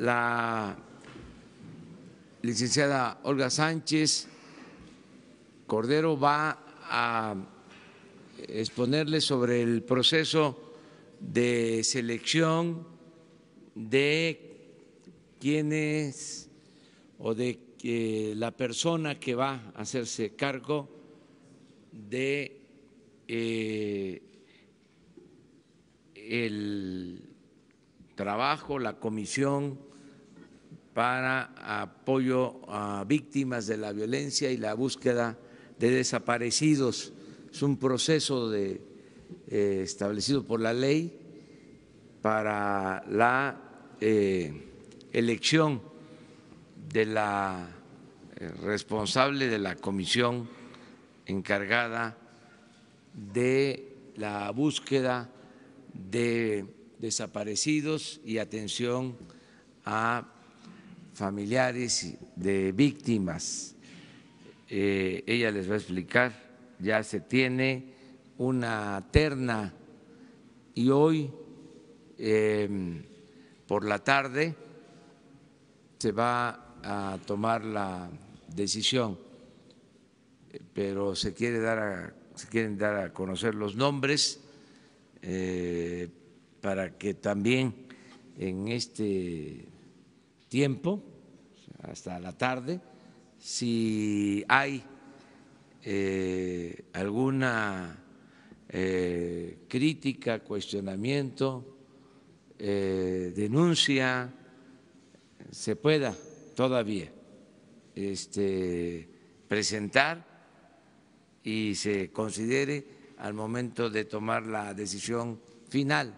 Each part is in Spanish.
la licenciada Olga Sánchez Cordero va a exponerle sobre el proceso de selección de quienes o de eh, la persona que va a hacerse cargo de eh, el trabajo, la comisión para apoyo a víctimas de la violencia y la búsqueda de desaparecidos. Es un proceso eh, establecido por la ley para la eh, elección de la eh, responsable de la comisión encargada de la búsqueda de desaparecidos y atención a familiares de víctimas. Eh, ella les va a explicar, ya se tiene una terna y hoy em, por la tarde se va a tomar la decisión, pero se, quiere dar a, se quieren dar a conocer los nombres eh, para que también en este tiempo hasta la tarde. Si hay eh, alguna eh, crítica, cuestionamiento, eh, denuncia, se pueda todavía este, presentar y se considere al momento de tomar la decisión final.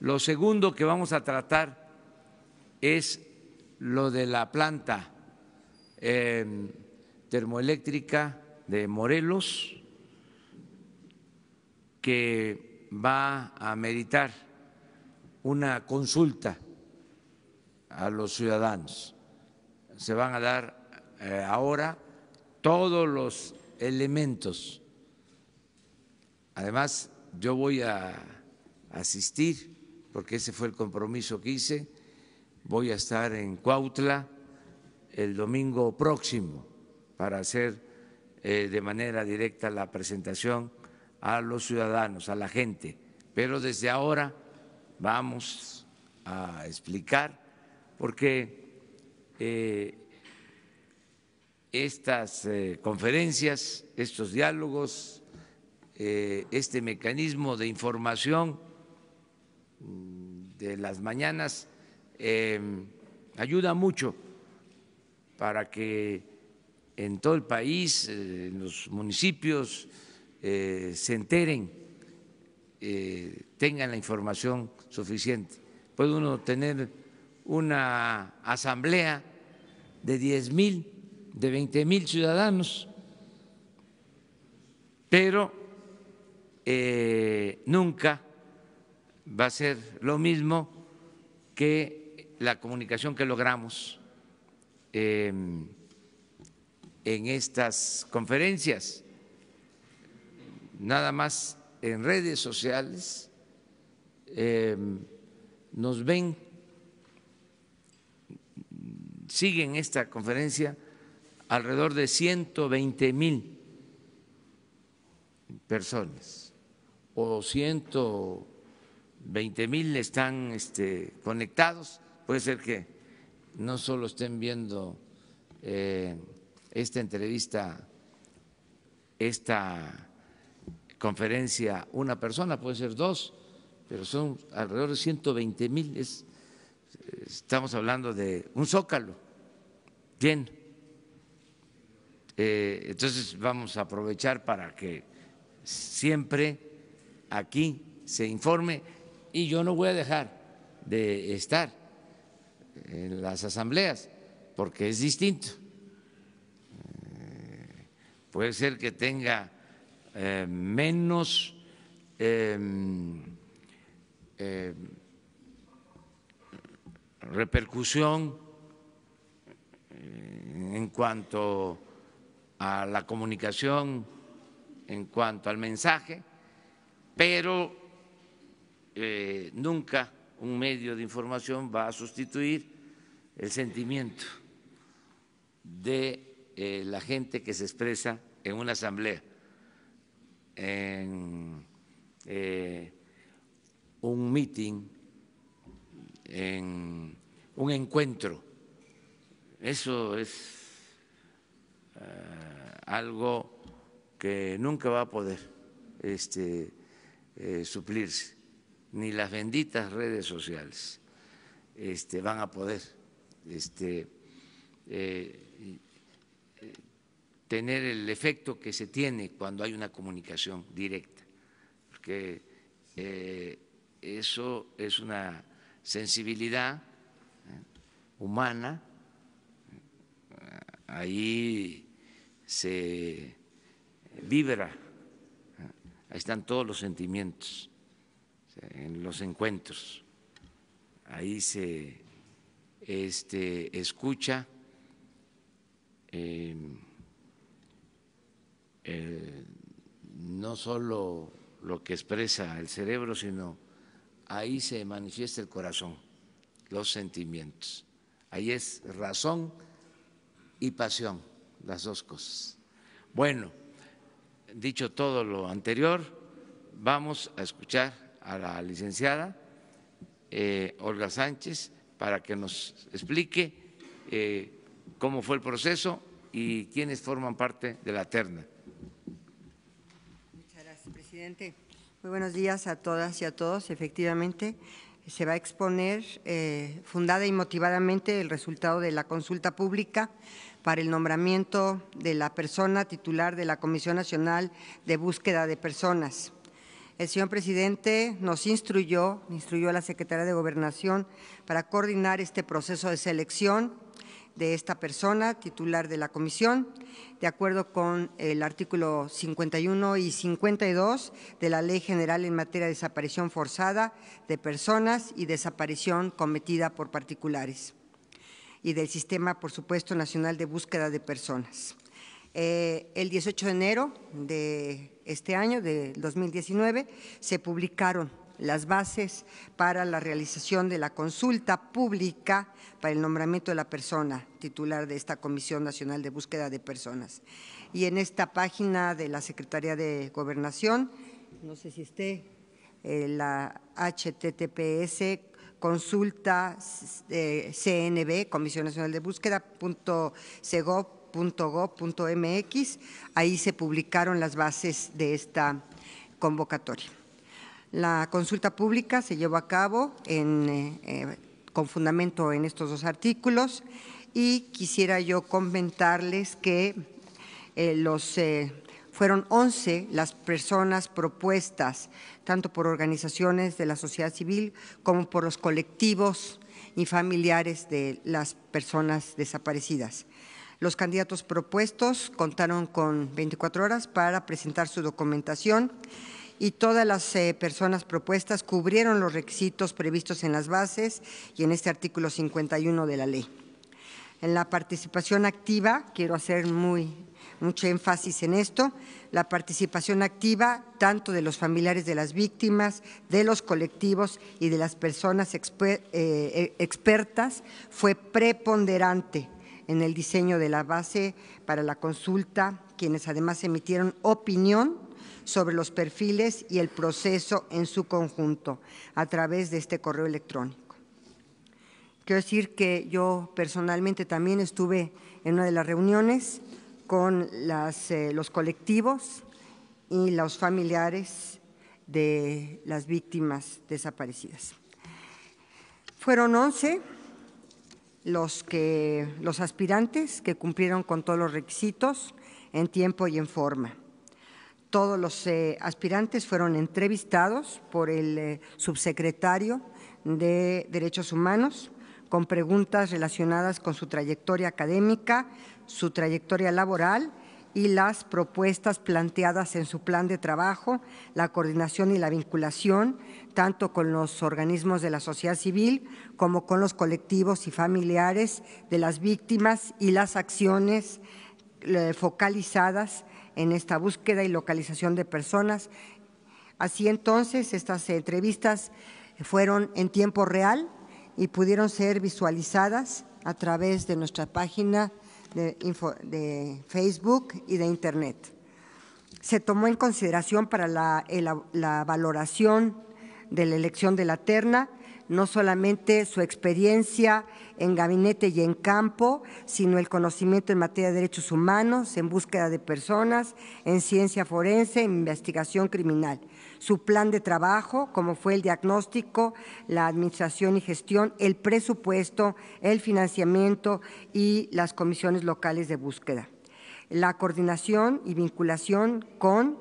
Lo segundo que vamos a tratar es lo de la planta eh, termoeléctrica de Morelos, que va a meditar una consulta a los ciudadanos. Se van a dar eh, ahora todos los elementos. Además, yo voy a asistir, porque ese fue el compromiso que hice, voy a estar en Cuautla el domingo próximo para hacer eh, de manera directa la presentación a los ciudadanos, a la gente. Pero desde ahora vamos a explicar por qué eh, estas eh, conferencias, estos diálogos, este mecanismo de información mm, de las mañanas Em, ayuda mucho para que en todo el país, eh, en los municipios, eh, se enteren, eh, tengan la información suficiente. Puede uno tener una asamblea de 10 mil, de 20 mil ciudadanos, pero nunca va a ser lo mismo que la comunicación que logramos em, en estas conferencias, nada más en redes sociales, em, nos ven, siguen esta conferencia alrededor de 120 mil personas o 120 mil están este, conectados Puede ser que no solo estén viendo eh, esta entrevista, esta conferencia una persona, puede ser dos, pero son alrededor de 120 mil. estamos hablando de un zócalo bien. Eh, entonces vamos a aprovechar para que siempre aquí se informe y yo no voy a dejar de estar en las asambleas, porque es distinto. Eh, puede ser que tenga eh, menos em, em, repercusión eh, en cuanto a la comunicación, en cuanto al mensaje, pero nunca un medio de información va a sustituir el sentimiento de eh, la gente que se expresa en una asamblea, en eh, un meeting, en un encuentro. Eso es eh, algo que nunca va a poder este, suplirse, ni las benditas redes sociales este, van a poder este, eh, tener el efecto que se tiene cuando hay una comunicación directa, porque eh, eso es una sensibilidad eh, humana, ahí se vibra, ahí están todos los sentimientos en los encuentros, ahí se este, escucha, eh, no solo lo que expresa el cerebro, sino ahí se manifiesta el corazón, los sentimientos. Ahí es razón y pasión, las dos cosas. Bueno, dicho todo lo anterior, vamos a escuchar a la licenciada eh, Olga Sánchez para que nos explique eh, cómo fue el proceso y quiénes forman parte de la terna. Muchas gracias, presidente. Muy buenos días a todas y a todos. Efectivamente, se va a exponer eh, fundada y motivadamente el resultado de la consulta pública para el nombramiento de la persona titular de la Comisión Nacional de Búsqueda de Personas. El señor presidente nos instruyó, instruyó a la Secretaría de Gobernación para coordinar este proceso de selección de esta persona titular de la comisión, de acuerdo con el artículo 51 y 52 de la Ley General en materia de desaparición forzada de personas y desaparición cometida por particulares y del Sistema, por supuesto, Nacional de Búsqueda de Personas. Eh, el 18 de enero de este año, de 2019, se publicaron las bases para la realización de la consulta pública para el nombramiento de la persona titular de esta Comisión Nacional de Búsqueda de Personas. Y en esta página de la Secretaría de Gobernación, no sé si esté, eh, la https consulta eh, cnb, Comisión Nacional de Búsqueda, mx Ahí se publicaron las bases de esta convocatoria. La consulta pública se llevó a cabo eh, con fundamento en estos dos artículos y quisiera yo comentarles que eh, los… Eh, fueron 11 las personas propuestas, tanto por organizaciones de la sociedad civil como por los colectivos y familiares de las personas desaparecidas. Los candidatos propuestos contaron con 24 horas para presentar su documentación y todas las eh, personas propuestas cubrieron los requisitos previstos en las bases y en este artículo 51 de la ley. En la participación activa, quiero hacer muy, mucho énfasis en esto, la participación activa tanto de los familiares de las víctimas, de los colectivos y de las personas eh, e-, expertas fue preponderante en el diseño de la base para la consulta, quienes además emitieron opinión sobre los perfiles y el proceso en su conjunto a través de este correo electrónico. Quiero decir que yo personalmente también estuve en una de las reuniones con eh, los colectivos y los familiares de las víctimas desaparecidas. Fueron 11 los, aspirantes que cumplieron con todos los requisitos en tiempo y en forma. Todos los eh, aspirantes fueron entrevistados por el eh, subsecretario de Derechos Humanos con preguntas relacionadas con su trayectoria académica, su trayectoria laboral y las propuestas planteadas en su plan de trabajo, la coordinación y la vinculación, tanto con los organismos de la sociedad civil como con los colectivos y familiares de las víctimas y las acciones eh, focalizadas en esta búsqueda y localización de personas. Así entonces, estas entrevistas fueron en tiempo real y pudieron ser visualizadas a través de nuestra página de, Facebook y de Internet. Se tomó en consideración para la valoración de la elección de la terna no solamente su experiencia en gabinete y en campo, sino el conocimiento en materia de derechos humanos, en búsqueda de personas, en ciencia forense, en investigación criminal su plan de trabajo, como fue el diagnóstico, la administración y gestión, el presupuesto, el financiamiento y las comisiones locales de búsqueda. La coordinación y vinculación con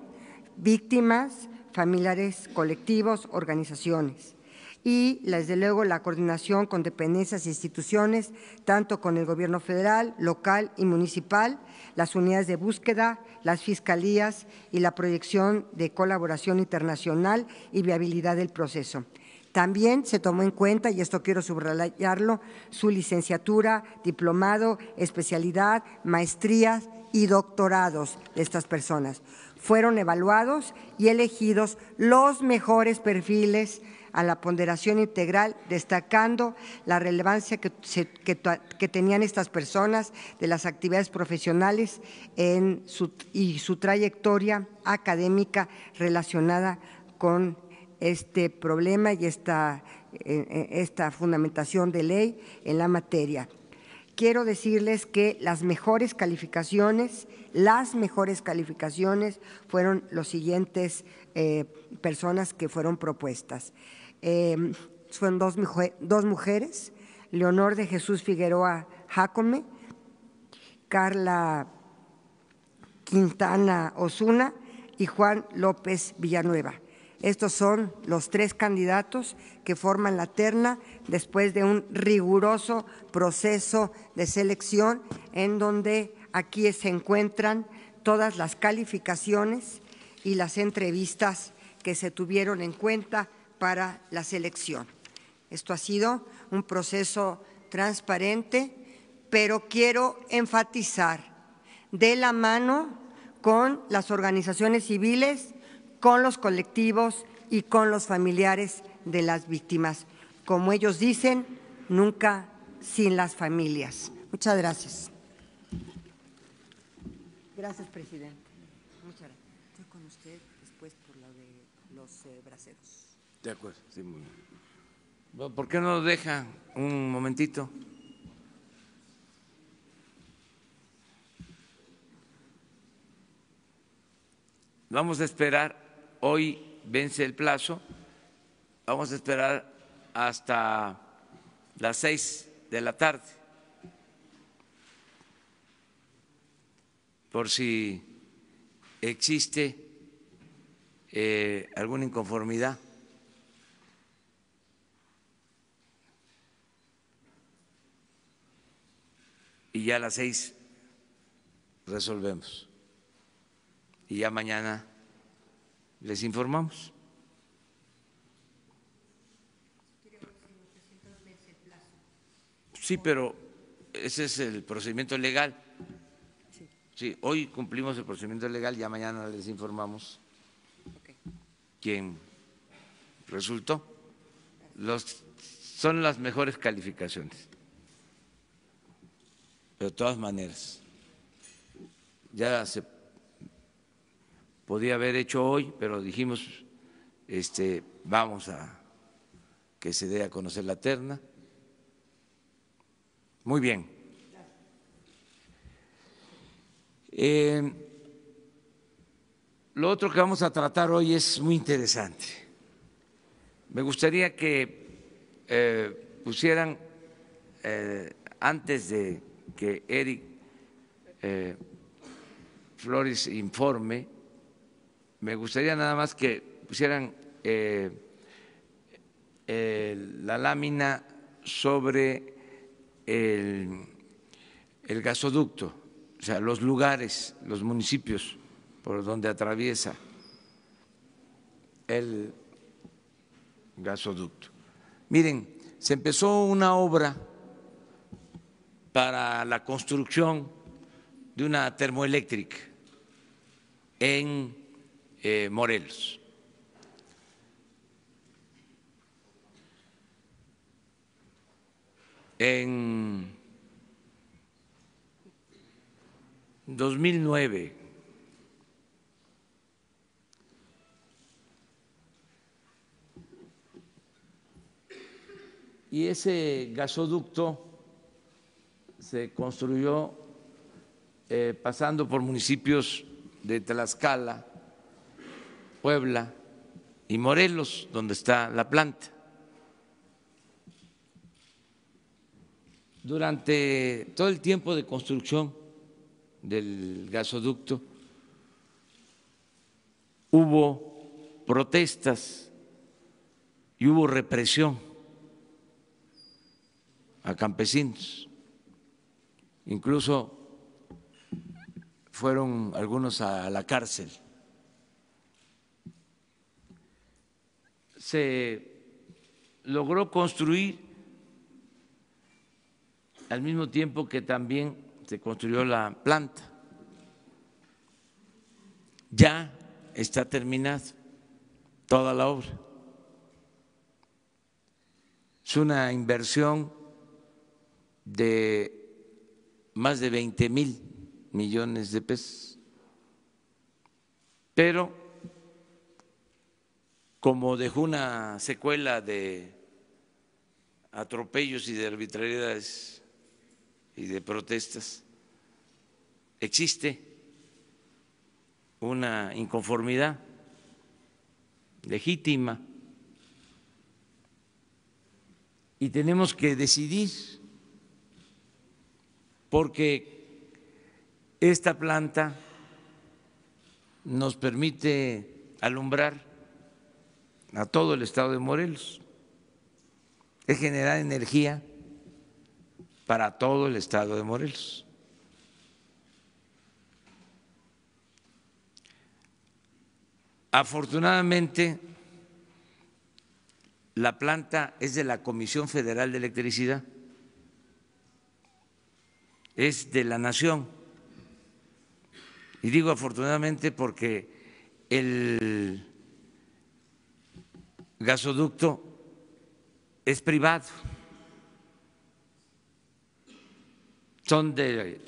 víctimas, familiares colectivos, organizaciones y, desde luego, la coordinación con dependencias e instituciones, tanto con el Gobierno federal, local y municipal, las unidades de búsqueda, las fiscalías y la proyección de colaboración internacional y viabilidad del proceso. También se tomó en cuenta, y esto quiero subrayarlo, su licenciatura, diplomado, especialidad, maestrías y doctorados de estas personas. Fueron evaluados y elegidos los mejores perfiles a la ponderación integral, destacando la relevancia que, tenían estas personas de las actividades profesionales y su trayectoria académica relacionada con este problema y e, e, esta, fundamentación de ley en la materia quiero decirles que las mejores calificaciones, las mejores calificaciones fueron las siguientes eh, personas que fueron propuestas. Em, son dos, dos, mujeres, Leonor de Jesús Figueroa Jacome, Carla Quintana Osuna y Juan López Villanueva. Estos son los tres candidatos que forman la terna después de un riguroso proceso de selección en donde aquí se encuentran todas las calificaciones y las entrevistas que se tuvieron en cuenta para la selección. Esto ha sido un proceso transparente, pero quiero enfatizar de la mano con las organizaciones civiles, con los colectivos y con los familiares de las víctimas. Como ellos dicen, nunca sin las familias. Muchas gracias. Gracias, presidente. Muchas gracias. De acuerdo. Sí, muy ¿Por qué no deja un momentito? Vamos a esperar, hoy vence el plazo, vamos a esperar hasta las seis de la tarde, por si existe eh, alguna inconformidad. y ya a las seis resolvemos. Y ya mañana les informamos. Sí, pero ese es el procedimiento legal. Sí, hoy cumplimos el procedimiento legal, ya mañana les informamos quién resultó. Los, son las mejores calificaciones. Pero de todas maneras, ya se podía haber hecho hoy, pero dijimos, este, vamos a que se dé a conocer la terna. Muy bien. Eh, lo otro que vamos a tratar hoy es muy interesante. Me gustaría que eh, pusieran, eh, antes de que Eric eh, Flores informe, me gustaría nada más que pusieran eh, la lámina sobre el, el gasoducto, o sea, los lugares, los municipios por donde atraviesa el gasoducto. Miren, se empezó una obra para la construcción de una termoeléctrica en eh, Morelos. En 2009 y ese gasoducto se construyó eh, pasando por municipios de Tlaxcala, Puebla y Morelos, donde está la planta. Durante todo el tiempo de construcción del gasoducto hubo protestas y hubo represión a campesinos. Incluso fueron algunos a la cárcel. Se logró construir al mismo tiempo que también se construyó la planta. Ya está terminada toda la obra. Es una inversión de más de 20 mil millones de pesos. Pero como dejó una secuela de atropellos y de arbitrariedades y de protestas, existe una inconformidad legítima y tenemos que decidir porque esta planta nos permite alumbrar a todo el estado de Morelos, es generar energía para todo el estado de Morelos. Afortunadamente, la planta es de la Comisión Federal de Electricidad es de la nación. Y digo afortunadamente porque el gasoducto es privado, son de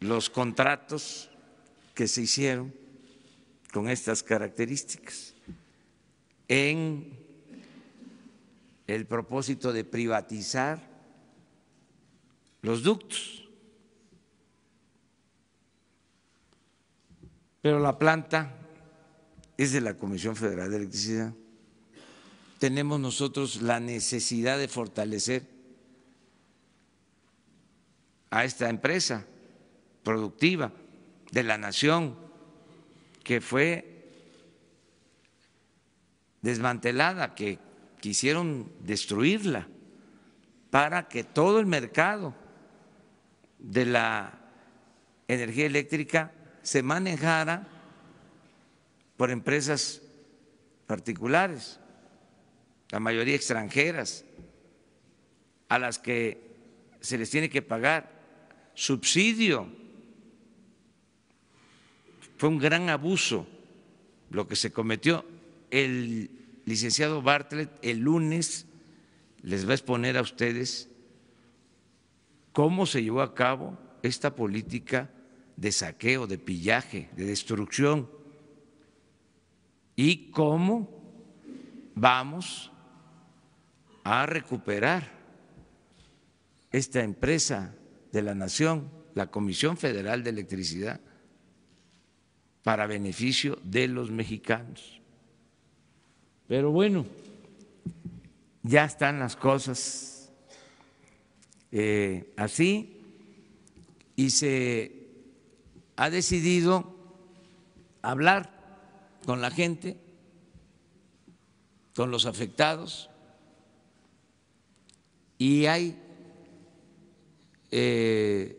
los contratos que se hicieron con estas características en el propósito de privatizar los ductos. Pero la planta es de la Comisión Federal de Electricidad. Tenemos nosotros la necesidad de fortalecer a esta empresa productiva de la nación que fue desmantelada, que quisieron destruirla para que todo el mercado de la energía eléctrica se manejara por empresas particulares, la mayoría extranjeras, a las que se les tiene que pagar subsidio. Fue un gran abuso lo que se cometió. El licenciado Bartlett el lunes les va a exponer a ustedes cómo se llevó a cabo esta política de saqueo, de pillaje, de destrucción y cómo vamos a recuperar esta empresa de la nación, la Comisión Federal de Electricidad, para beneficio de los mexicanos. Pero bueno, ya están las cosas eh, así y se ha decidido hablar con la gente, con los afectados y hay eh,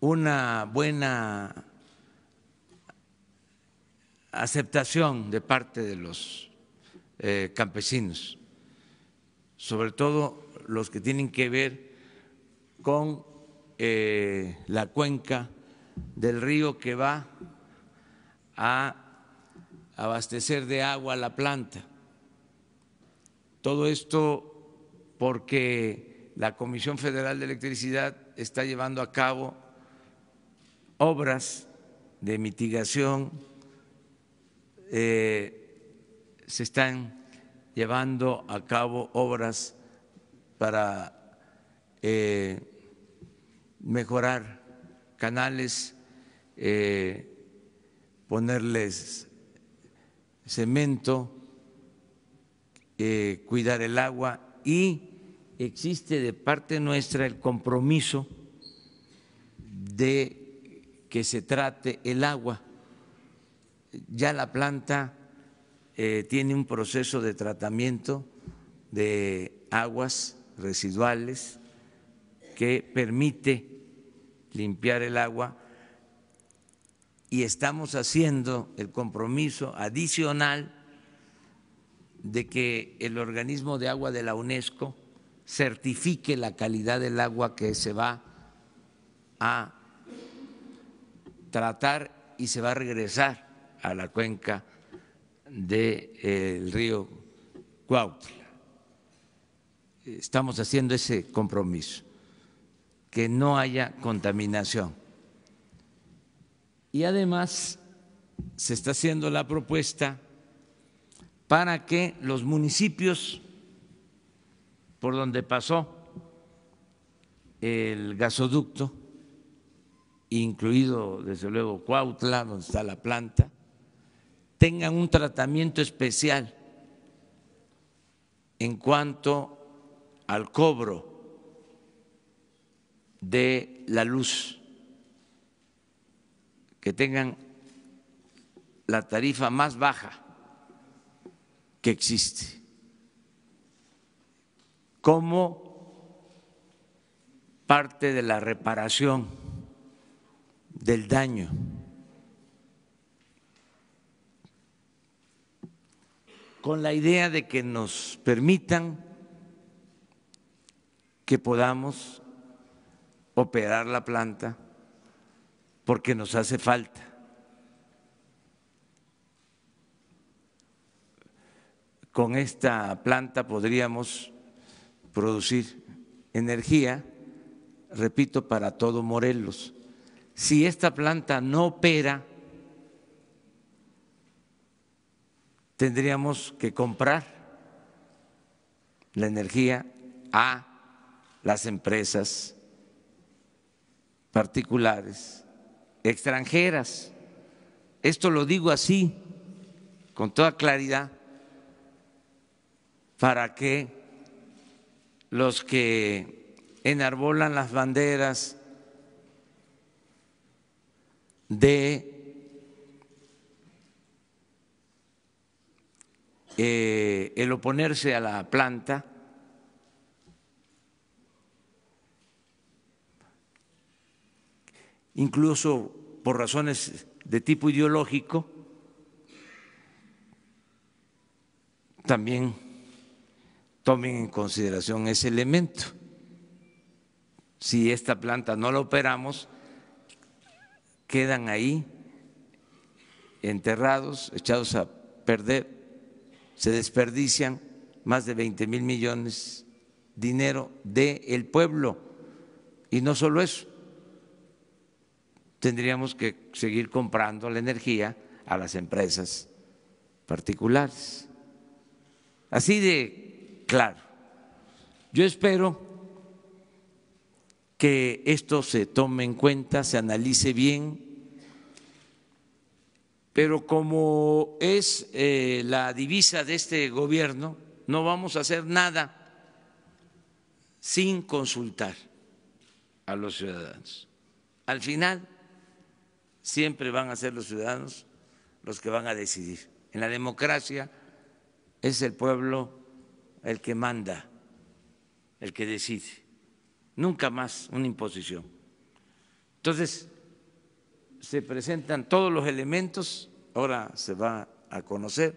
una buena aceptación de parte de los eh, campesinos sobre todo los que tienen que ver con eh, la cuenca del río que va a abastecer de agua la planta. Todo esto porque la Comisión Federal de Electricidad está llevando a cabo obras de mitigación, eh, se están llevando a cabo obras para eh, mejorar canales, eh, ponerles cemento, eh, cuidar el agua y existe de parte nuestra el compromiso de que se trate el agua. Ya la planta eh, tiene un proceso de tratamiento de aguas residuales que permite limpiar el agua y estamos haciendo el compromiso adicional de que el organismo de agua de la UNESCO certifique la calidad del agua que se va a tratar y se va a regresar a la cuenca del río Cuautla. Estamos haciendo ese compromiso, que no haya contaminación. Y además se está haciendo la propuesta para que los municipios por donde pasó el gasoducto, incluido desde luego Cuautla, donde está la planta, tengan un tratamiento especial en cuanto al cobro de la luz, que tengan la tarifa más baja que existe, como parte de la reparación del daño con la idea de que nos permitan que podamos operar la planta porque nos hace falta. Con esta planta podríamos producir energía, repito, para todo Morelos. Si esta planta no opera, tendríamos que comprar la energía a las empresas particulares extranjeras. Esto lo digo así, con toda claridad, para que los que enarbolan las banderas de Eh, el oponerse a la planta, incluso por razones de tipo ideológico, también tomen en consideración ese elemento. Si esta planta no la operamos, quedan ahí enterrados, echados a perder se desperdician más de 20 mil millones de dinero del pueblo. Y no solo eso, tendríamos que seguir comprando la energía a las empresas particulares. Así de claro. Yo espero que esto se tome en cuenta, se analice bien pero como es eh, la divisa de este gobierno, no vamos a hacer nada sin consultar a los ciudadanos. Al final, siempre van a ser los ciudadanos los que van a decidir. En la democracia es el pueblo el que manda, el que decide. Nunca más una imposición. Entonces, se presentan todos los elementos, ahora se va a conocer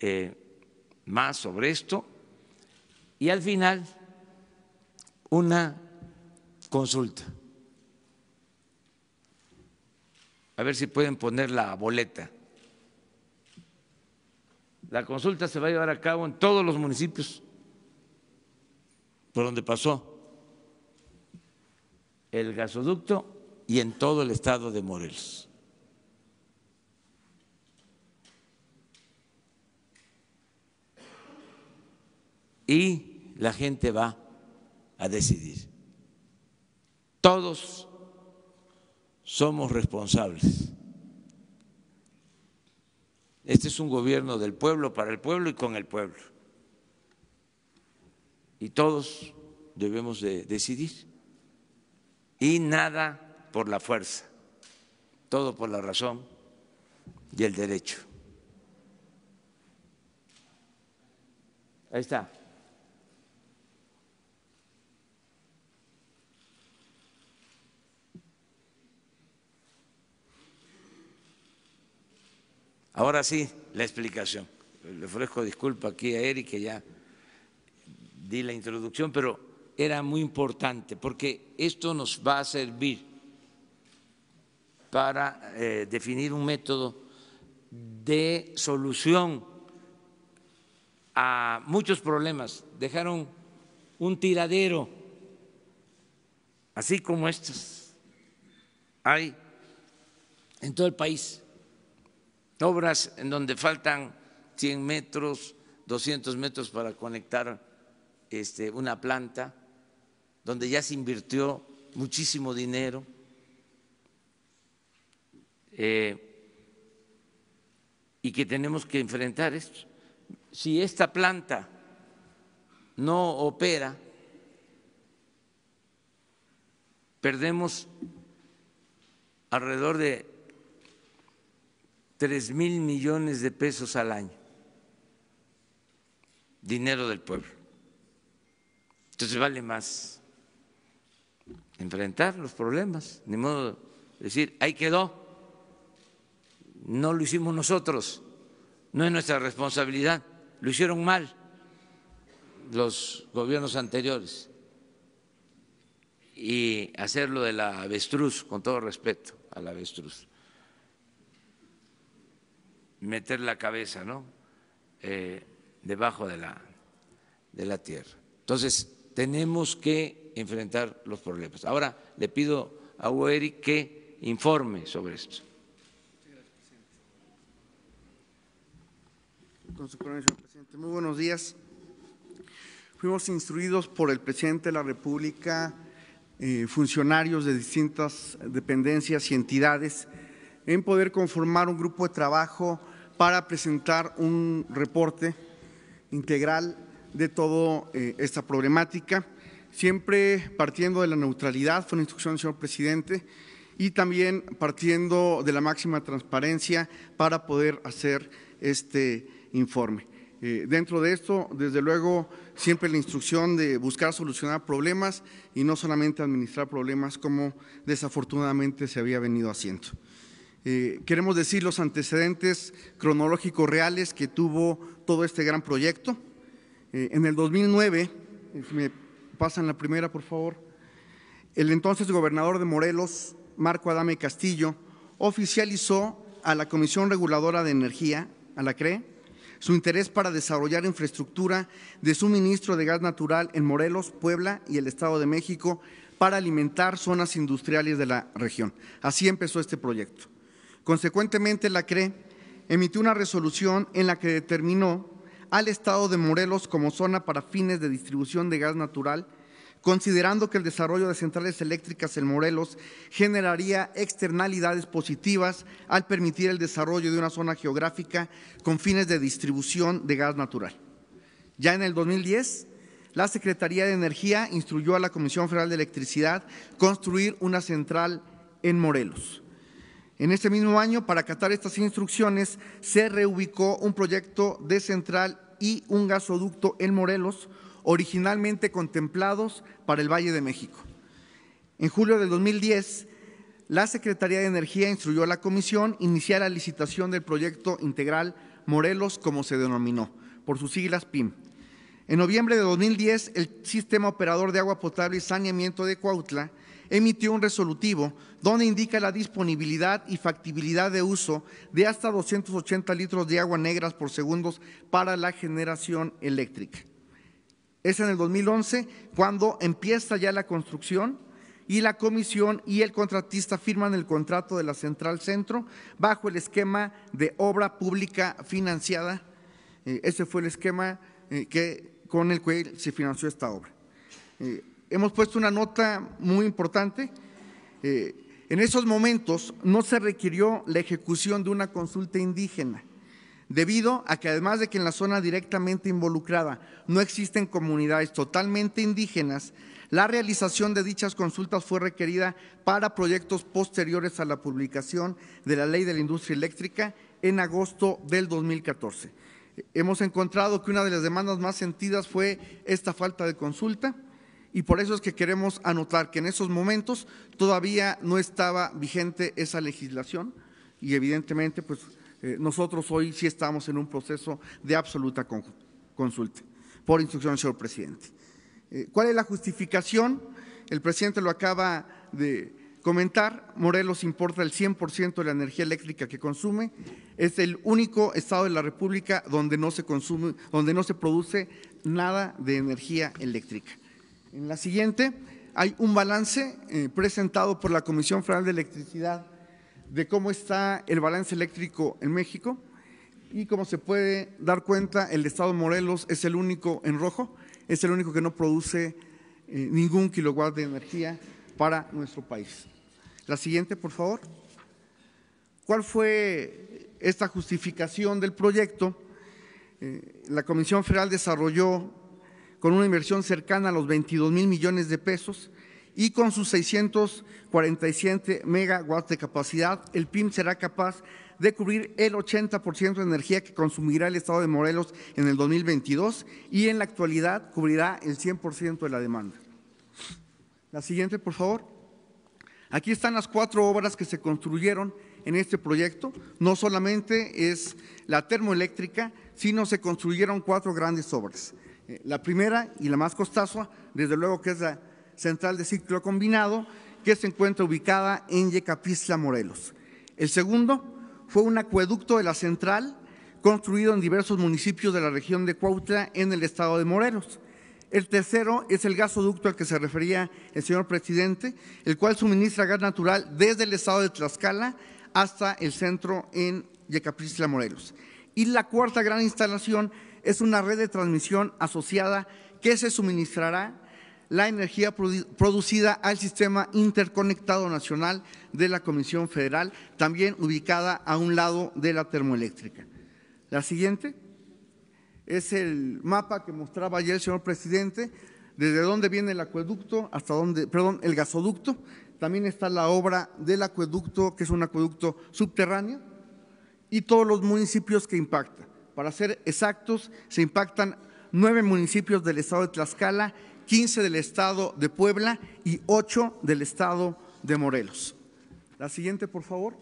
eh, más sobre esto, y al final una consulta. A ver si pueden poner la boleta. La consulta se va a llevar a cabo en todos los municipios por donde pasó el gasoducto y en todo el estado de Morelos. Y la gente va a decidir. Todos somos responsables. Este es un gobierno del pueblo, para el pueblo y con el pueblo. Y todos debemos de decidir. Y nada por la fuerza, todo por la razón y el derecho. Ahí está. Ahora sí, la explicación. Le ofrezco disculpa aquí a Eric que ya di la introducción, pero era muy importante porque esto nos va a servir para eh, definir un método de solución a muchos problemas. Dejaron un tiradero, así como estos hay en todo el país. Obras en donde faltan 100 metros, 200 metros para conectar este, una planta, donde ya se invirtió muchísimo dinero eh, y que tenemos que enfrentar esto. Si esta planta no opera, perdemos alrededor de tres mil millones de pesos al año, dinero del pueblo. Entonces vale más enfrentar los problemas, ni modo de decir, ahí quedó no lo hicimos nosotros, no es nuestra responsabilidad, lo hicieron mal los gobiernos anteriores. Y hacerlo de la avestruz, con todo respeto a la avestruz, meter la cabeza ¿no? Eh, debajo de la, de la tierra. Entonces, tenemos que enfrentar los problemas. Ahora le pido a Ueri que informe sobre esto. Con su presidente. Muy buenos días. Fuimos instruidos por el presidente de la República, eh, funcionarios de distintas dependencias y entidades, en poder conformar un grupo de trabajo para presentar un reporte integral de toda eh, esta problemática, siempre partiendo de la neutralidad, fue una instrucción del señor presidente, y también partiendo de la máxima transparencia para poder hacer este informe. Eh, dentro de esto, desde luego, siempre la instrucción de buscar solucionar problemas y no solamente administrar problemas como desafortunadamente se había venido haciendo. Eh, queremos decir los antecedentes cronológicos reales que tuvo todo este gran proyecto. Eh, en el 2009, si me pasan la primera, por favor, el entonces gobernador de Morelos, Marco Adame Castillo, oficializó a la Comisión Reguladora de Energía, a la CRE, su interés para desarrollar infraestructura de suministro de gas natural en Morelos, Puebla y el Estado de México para alimentar zonas industriales de la región. Así empezó este proyecto. Consecuentemente, la CRE emitió una resolución en la que determinó al Estado de Morelos como zona para fines de distribución de gas natural considerando que el desarrollo de centrales eléctricas en Morelos generaría externalidades positivas al permitir el desarrollo de una zona geográfica con fines de distribución de gas natural. Ya en el 2010, la Secretaría de Energía instruyó a la Comisión Federal de Electricidad construir una central en Morelos. En ese mismo año, para acatar estas instrucciones, se reubicó un proyecto de central y un gasoducto en Morelos, originalmente contemplados para el Valle de México. En julio de 2010, la Secretaría de Energía instruyó a la Comisión iniciar la licitación del proyecto integral Morelos, como se denominó, por sus siglas PIM. En noviembre de 2010, el Sistema Operador de Agua Potable y Saneamiento de Cuautla emitió un resolutivo donde indica la disponibilidad y factibilidad de uso de hasta 280 litros de agua negras por segundo para la generación eléctrica. Es en el 2011 cuando empieza ya la construcción y la comisión y el contratista firman el contrato de la Central Centro bajo el esquema de obra pública financiada. Eh, ese fue el esquema eh, que, con el cual se financió esta obra. Eh, hemos puesto una nota muy importante. En esos momentos no se requirió la ejecución de una consulta indígena debido a que además de que en la zona directamente involucrada no existen comunidades totalmente indígenas, la realización de dichas consultas fue requerida para proyectos posteriores a la publicación de la Ley de la Industria Eléctrica en agosto del 2014. Hemos encontrado que una de las demandas más sentidas fue esta falta de consulta y por eso es que queremos anotar que en esos momentos todavía no estaba vigente esa legislación y evidentemente pues eh, nosotros hoy sí estamos en un proceso de absoluta consulta, por instrucción del señor presidente. Eh, ¿Cuál es la justificación? El presidente lo acaba de comentar, Morelos importa el 100% de la energía eléctrica que consume, es el único estado de la República donde no se consume, donde no se produce nada de energía eléctrica. En la siguiente hay un balance eh, presentado por la Comisión Federal de Electricidad de cómo está el balance eléctrico en México y como se puede dar cuenta, el estado de Morelos es el único en rojo, es el único que no produce eh, ningún kilowatt de energía para nuestro país. La siguiente, por favor. ¿Cuál fue esta justificación del proyecto? Eh, la Comisión Federal desarrolló con una inversión cercana a los 22 mil millones de pesos y con sus 647 megawatts de capacidad, el PIM será capaz de cubrir el 80% de energía que consumirá el Estado de Morelos en el 2022 y en la actualidad cubrirá el 100% de la demanda. La siguiente, por favor. Aquí están las cuatro obras que se construyeron en este proyecto. No solamente es la termoeléctrica, sino se construyeron cuatro grandes obras. Eh, la primera y la más costosa, desde luego que es la Central de Ciclo Combinado, que se encuentra ubicada en Yecapistla, Morelos. El segundo fue un acueducto de la central construido en diversos municipios de la región de Cuautla en el estado de Morelos. El tercero es el gasoducto al que se refería el señor presidente, el cual suministra gas natural desde el estado de Tlaxcala hasta el centro en Yecapistla, Morelos. Y la cuarta gran instalación es una red de transmisión asociada que se suministrará la energía producida al sistema interconectado nacional de la Comisión Federal, también ubicada a un lado de la termoeléctrica. La siguiente es el mapa que mostraba ayer el señor presidente, desde dónde viene el acueducto hasta dónde, perdón, el gasoducto. También está la obra del acueducto, que es un acueducto subterráneo, y todos los municipios que impacta. Para ser exactos, se impactan nueve municipios del estado de Tlaxcala 15 del estado de Puebla y 8 del estado de Morelos. La siguiente, por favor.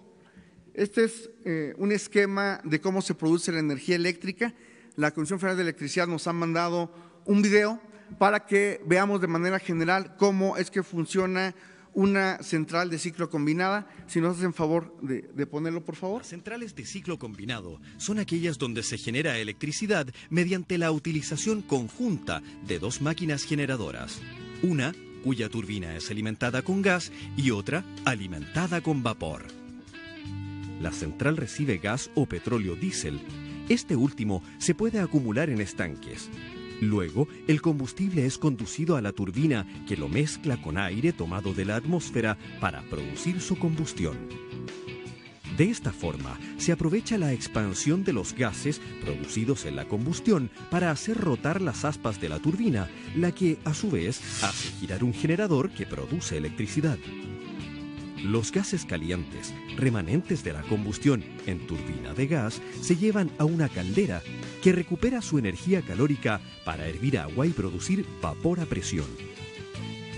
Este es eh, un esquema de cómo se produce la energía eléctrica. La Comisión Federal de Electricidad nos ha mandado un video para que veamos de manera general cómo es que funciona una central de ciclo combinada. Si nos hacen favor de, ponerlo, por favor. centrales de ciclo combinado son aquellas donde se genera electricidad mediante la utilización conjunta de dos máquinas generadoras. Una cuya turbina es alimentada con gas y otra alimentada con vapor. La central recibe gas o petróleo diésel. Este último se puede acumular en estanques Luego, el combustible es conducido a la turbina que lo mezcla con aire tomado de la atmósfera para producir su combustión. De esta forma, se aprovecha la expansión de los gases producidos en la combustión para hacer rotar las aspas de la turbina, la que a su vez hace girar un generador que produce electricidad. Los gases calientes, remanentes de la combustión en turbina de gas, se llevan a una caldera que recupera su energía calórica para hervir agua y producir vapor a presión.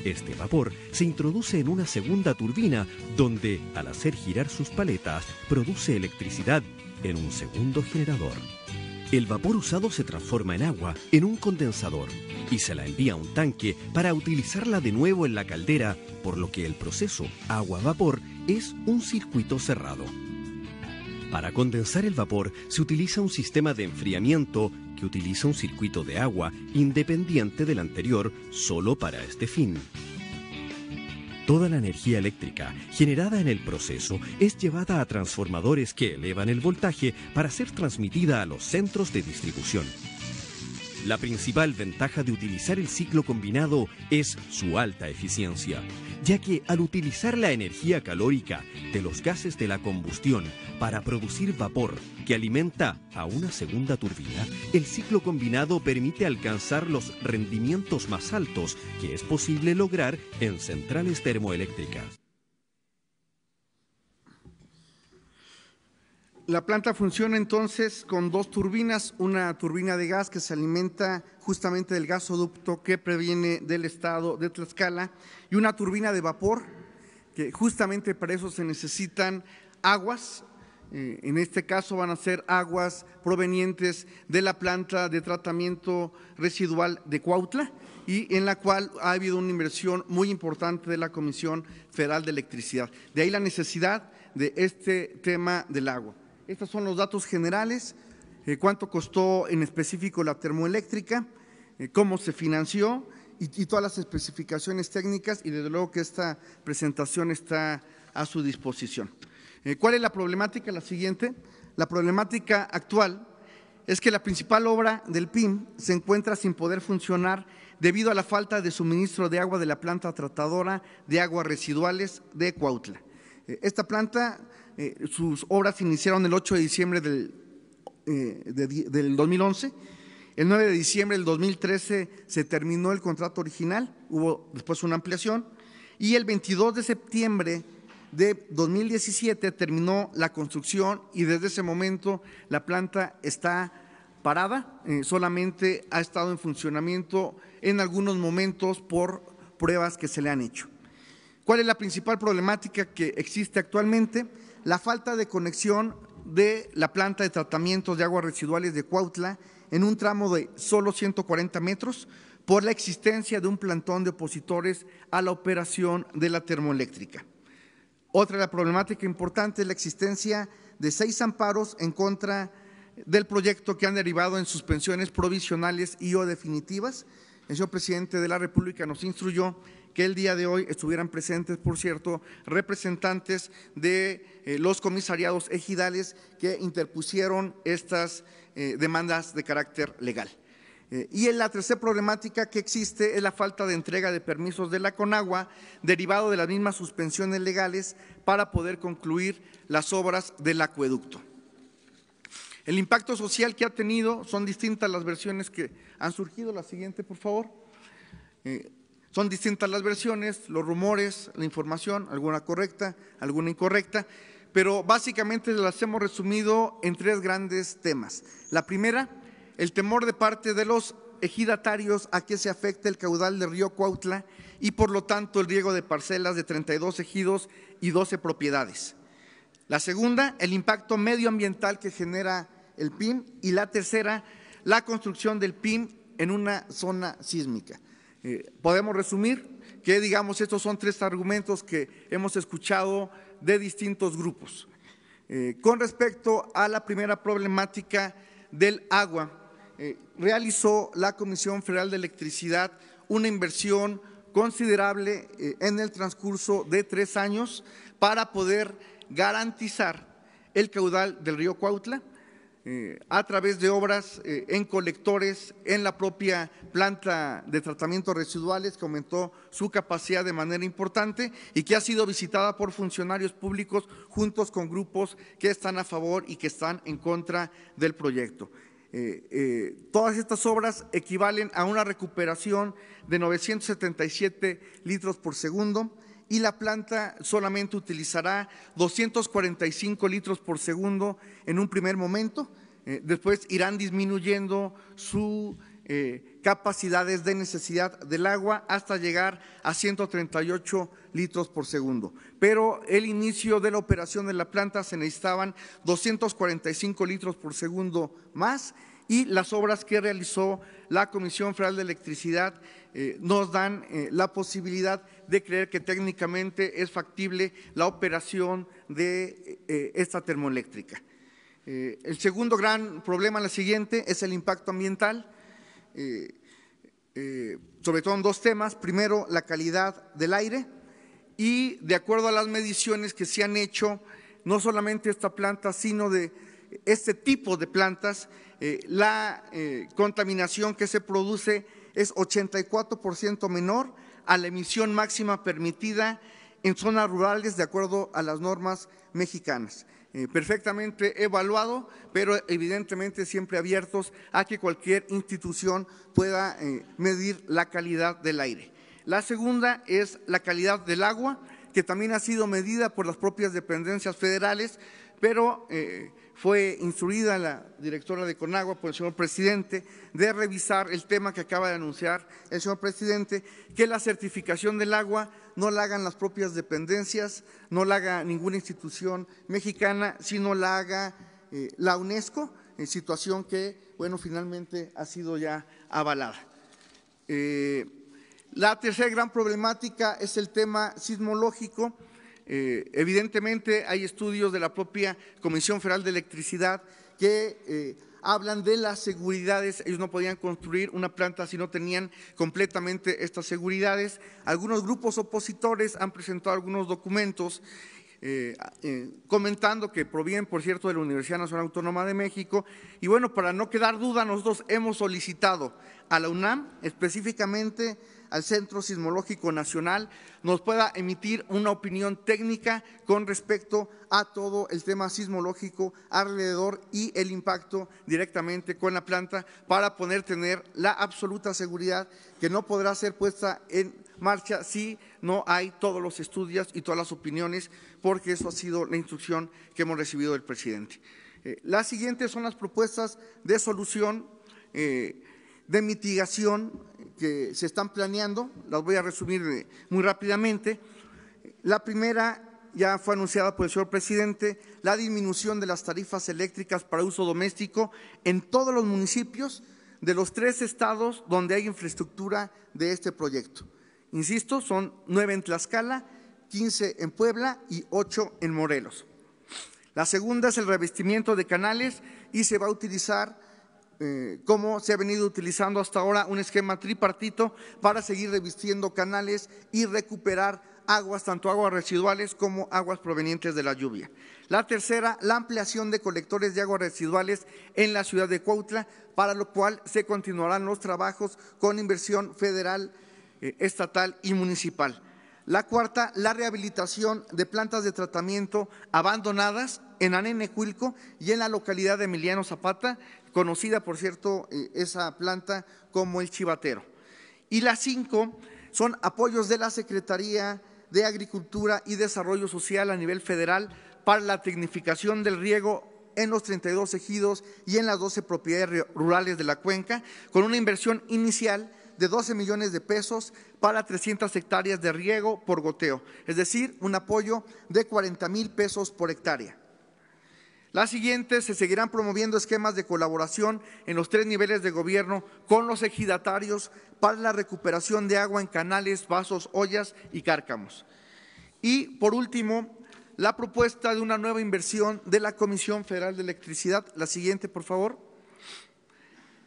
Este vapor se introduce en una segunda turbina donde, al hacer girar sus paletas, produce electricidad en un segundo generador. El vapor usado se transforma en agua en un condensador y se la envía a un tanque para utilizarla de nuevo en la caldera, por lo que el proceso agua-vapor es un circuito cerrado. Para condensar el vapor se utiliza un sistema de enfriamiento que utiliza un circuito de agua independiente del anterior solo para este fin. Toda la energía eléctrica generada en el proceso es llevada a transformadores que elevan el voltaje para ser transmitida a los centros de distribución. La principal ventaja de utilizar el ciclo combinado es su alta eficiencia ya que al utilizar la energía calórica de los gases de la combustión para producir vapor que alimenta a una segunda turbina, el ciclo combinado permite alcanzar los rendimientos más altos que es posible lograr en centrales termoeléctricas. La planta funciona entonces con dos turbinas, una turbina de gas que se alimenta justamente del gasoducto que previene del estado de Tlaxcala y una turbina de vapor, que justamente para eso se necesitan aguas, eh, en este caso van a ser aguas provenientes de la planta de tratamiento residual de Cuautla y en la cual ha habido una inversión muy importante de la Comisión Federal de Electricidad. De ahí la necesidad de este tema del agua. Estos son los datos generales, eh, cuánto costó en específico la termoeléctrica, eh, cómo se financió y, todas las especificaciones técnicas y desde luego que esta presentación está a su disposición. Eh, ¿Cuál es la problemática? La siguiente. La problemática actual es que la principal obra del PIM se encuentra sin poder funcionar debido a la falta de suministro de agua de la planta tratadora de aguas residuales de Cuautla. Esta planta eh, sus obras iniciaron el 8 de diciembre del, eh, de, 2011. El 9 de diciembre del 2013 se terminó el contrato original, hubo después una ampliación, y el 22 de septiembre de 2017 terminó la construcción y desde ese momento la planta está parada, eh, solamente ha estado en funcionamiento en algunos momentos por pruebas que se le han hecho. ¿Cuál es la principal problemática que existe actualmente? la falta de conexión de la planta de tratamiento de aguas residuales de Cuautla en un tramo de solo 140 metros por la existencia de un plantón de opositores a la operación de la termoeléctrica. Otra de la problemática importante es la existencia de seis amparos en contra del proyecto que han derivado en suspensiones provisionales y o definitivas. El señor presidente de la República nos instruyó que el día de hoy estuvieran presentes, por cierto, representantes de eh, los comisariados ejidales que interpusieron estas eh, demandas de carácter legal. Eh, y en la tercera problemática que existe es la falta de entrega de permisos de la Conagua, derivado de las mismas suspensiones legales para poder concluir las obras del acueducto. El impacto social que ha tenido son distintas las versiones que han surgido. La siguiente, por favor. Son distintas las versiones, los rumores, la información, alguna correcta, alguna incorrecta, pero básicamente las hemos resumido en tres grandes temas. La primera, el temor de parte de los ejidatarios a que se afecte el caudal del río Cuautla y por lo tanto el riego de parcelas de 32 ejidos y 12 propiedades. La segunda, el impacto medioambiental que genera el PIM. Y la tercera, la construcción del PIM en una zona sísmica. Eh, podemos resumir que, digamos, estos son tres argumentos que hemos escuchado de distintos grupos. Eh, con respecto a la primera problemática del agua, eh, realizó la Comisión Federal de Electricidad una inversión considerable en el transcurso de tres años para poder garantizar el caudal del río Cuautla eh, a través de obras eh, en colectores en la propia planta de tratamiento residuales que aumentó su capacidad de manera importante y que ha sido visitada por funcionarios públicos juntos con grupos que están a favor y que están en contra del proyecto. Eh, todas estas obras equivalen a una recuperación de 977 litros por segundo, y la planta solamente utilizará 245 litros por segundo en un primer momento. Eh, después irán disminuyendo sus eh, capacidades de necesidad del agua hasta llegar a 138 litros por segundo. Pero el inicio de la operación de la planta se necesitaban 245 litros por segundo más y las obras que realizó la Comisión Federal de Electricidad eh, nos dan eh, la posibilidad de creer que técnicamente es factible la operación de eh, esta termoeléctrica. el segundo gran problema, la siguiente, es el impacto ambiental. sobre todo en dos temas. Primero, la calidad del aire y de acuerdo a las mediciones que se han hecho, no solamente esta planta, sino de este tipo de plantas, eh, la eh, contaminación que se produce es 84% menor a la emisión máxima permitida en zonas rurales de acuerdo a las normas mexicanas. Eh, perfectamente evaluado, pero evidentemente siempre abiertos a que cualquier institución pueda medir la calidad del aire. La segunda es la calidad del agua, que también ha sido medida por las propias dependencias federales, pero fue instruida la directora de Conagua por el señor presidente de revisar el tema que acaba de anunciar el señor presidente, que la certificación del agua no la hagan las propias dependencias, no la haga ninguna institución mexicana, sino la haga eh, la UNESCO, en situación que, bueno, finalmente ha sido ya avalada. Eh, la tercera gran problemática es el tema sismológico. Eh, evidentemente hay estudios de la propia Comisión Federal de Electricidad que eh, hablan de las seguridades. Ellos no podían construir una planta si no tenían completamente estas seguridades. Algunos grupos opositores han presentado algunos documentos eh, comentando que provienen, por cierto, de la Universidad Nacional Autónoma de México. Y bueno, para no quedar duda, nosotros hemos solicitado a la UNAM, específicamente al Centro Sismológico Nacional, nos pueda emitir una opinión técnica con respecto a todo el tema sismológico alrededor y el impacto directamente con la planta para poder tener la absoluta seguridad que no podrá ser puesta en marcha si no hay todos los estudios y todas las opiniones, porque eso ha sido la instrucción que hemos recibido del presidente. Eh, las siguientes son las propuestas de solución, eh, de mitigación que se están planeando, las voy a resumir eh, muy rápidamente. La primera ya fue anunciada por el señor presidente, la disminución de las tarifas eléctricas para uso doméstico en todos los municipios de los tres estados donde hay infraestructura de este proyecto. Insisto, son nueve en Tlaxcala, quince en Puebla y ocho en Morelos. La segunda es el revestimiento de canales y se va a utilizar como eh, cómo se ha venido utilizando hasta ahora un esquema tripartito para seguir revistiendo canales y recuperar aguas, tanto aguas residuales como aguas provenientes de la lluvia. La tercera, la ampliación de colectores de aguas residuales en la ciudad de Cuautla, para lo cual se continuarán los trabajos con inversión federal, eh, estatal y municipal. La cuarta, la rehabilitación de plantas de tratamiento abandonadas en Anenecuilco y en la localidad de Emiliano Zapata, conocida por cierto eh, esa planta como el chivatero. Y las cinco son apoyos de la Secretaría de Agricultura y Desarrollo Social a nivel federal para la tecnificación del riego en los 32 ejidos y en las 12 propiedades rurales de la cuenca, con una inversión inicial de 12 millones de pesos para 300 hectáreas de riego por goteo, es decir, un apoyo de 40 mil pesos por hectárea. La siguiente, se seguirán promoviendo esquemas de colaboración en los tres niveles de gobierno con los ejidatarios para la recuperación de agua en canales, vasos, ollas y cárcamos. Y por último, la propuesta de una nueva inversión de la Comisión Federal de Electricidad, la siguiente por favor,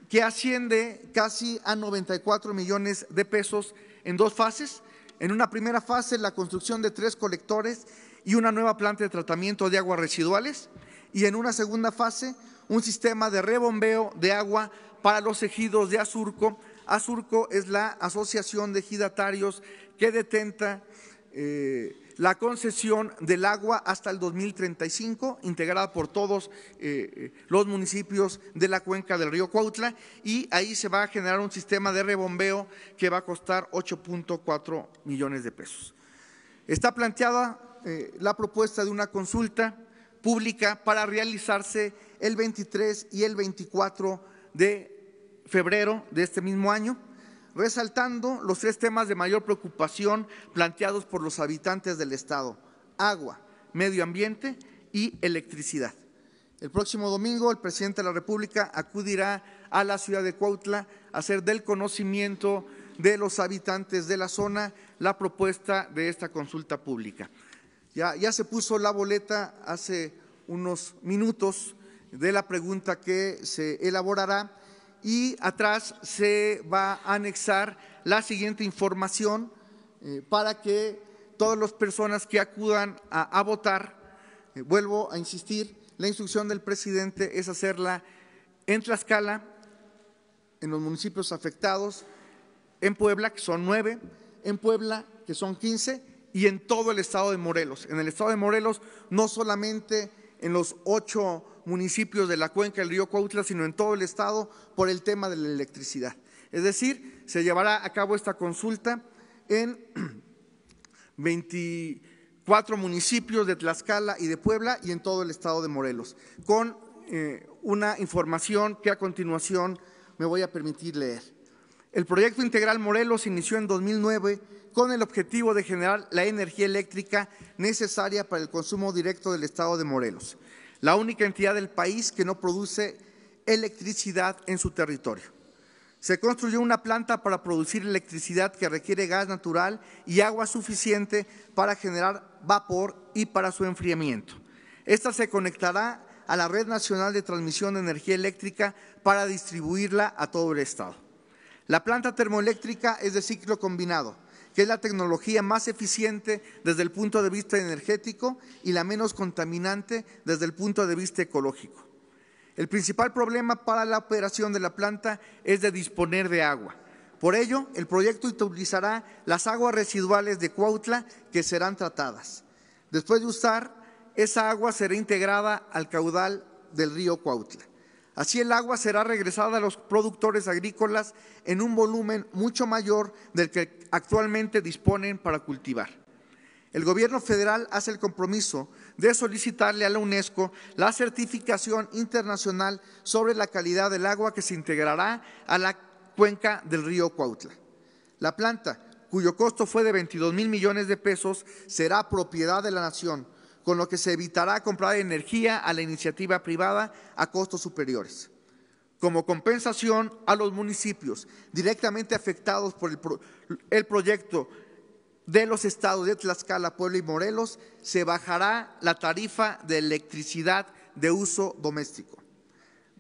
que asciende casi a 94 millones de pesos en dos fases. En una primera fase, la construcción de tres colectores y una nueva planta de tratamiento de aguas residuales y en una segunda fase un sistema de rebombeo de agua para los ejidos de Azurco. Azurco es la asociación de ejidatarios que detenta eh, la concesión del agua hasta el 2035, integrada por todos eh, eh, los municipios de la cuenca del río Cuautla, y ahí se va a generar un sistema de rebombeo que va a costar 8.4 millones de pesos. Está planteada la propuesta de una consulta pública para realizarse el 23 y el 24 de febrero de este mismo año, resaltando los tres temas de mayor preocupación planteados por los habitantes del Estado, agua, medio ambiente y electricidad. El próximo domingo el presidente de la República acudirá a la ciudad de Cuautla a hacer del conocimiento de los habitantes de la zona la propuesta de esta consulta pública. Ya, se puso la boleta hace unos minutos de la pregunta que se elaborará y atrás se va a anexar la siguiente información eh, para que todas las personas que acudan a, votar, eh, vuelvo a insistir, la instrucción del presidente es hacerla en Tlaxcala, en los municipios afectados, en Puebla, que son nueve, en Puebla, que son quince, y en todo el estado de Morelos. En el estado de Morelos, no solamente en los ocho municipios de la cuenca del río Cuautla, sino en todo el estado por el tema de la electricidad. Es decir, se llevará a cabo esta consulta en 24 municipios de Tlaxcala y de Puebla y en todo el estado de Morelos, con eh, una información que a continuación me voy a permitir leer. El proyecto integral Morelos inició en 2009 con el objetivo de generar la energía eléctrica necesaria para el consumo directo del Estado de Morelos, la única entidad del país que no produce electricidad en su territorio. Se construyó una planta para producir electricidad que requiere gas natural y agua suficiente para generar vapor y para su enfriamiento. Esta se conectará a la Red Nacional de Transmisión de Energía Eléctrica para distribuirla a todo el Estado. La planta termoeléctrica es de ciclo combinado, que es la tecnología más eficiente desde el punto de vista energético y la menos contaminante desde el punto de vista ecológico. El principal problema para la operación de la planta es de disponer de agua. Por ello, el proyecto utilizará las aguas residuales de Cuautla que serán tratadas. Después de usar, esa agua será integrada al caudal del río Cuautla. Así el agua será regresada a los productores agrícolas en un volumen mucho mayor del que actualmente disponen para cultivar. El gobierno federal hace el compromiso de solicitarle a la UNESCO la certificación internacional sobre la calidad del agua que se integrará a la cuenca del río Cuautla. La planta, cuyo costo fue de 22 mil millones de pesos, será propiedad de la nación con lo que se evitará comprar energía a la iniciativa privada a costos superiores. Como compensación a los municipios directamente afectados por el, proyecto de los estados de Tlaxcala, Puebla y Morelos, se bajará la tarifa de electricidad de uso doméstico.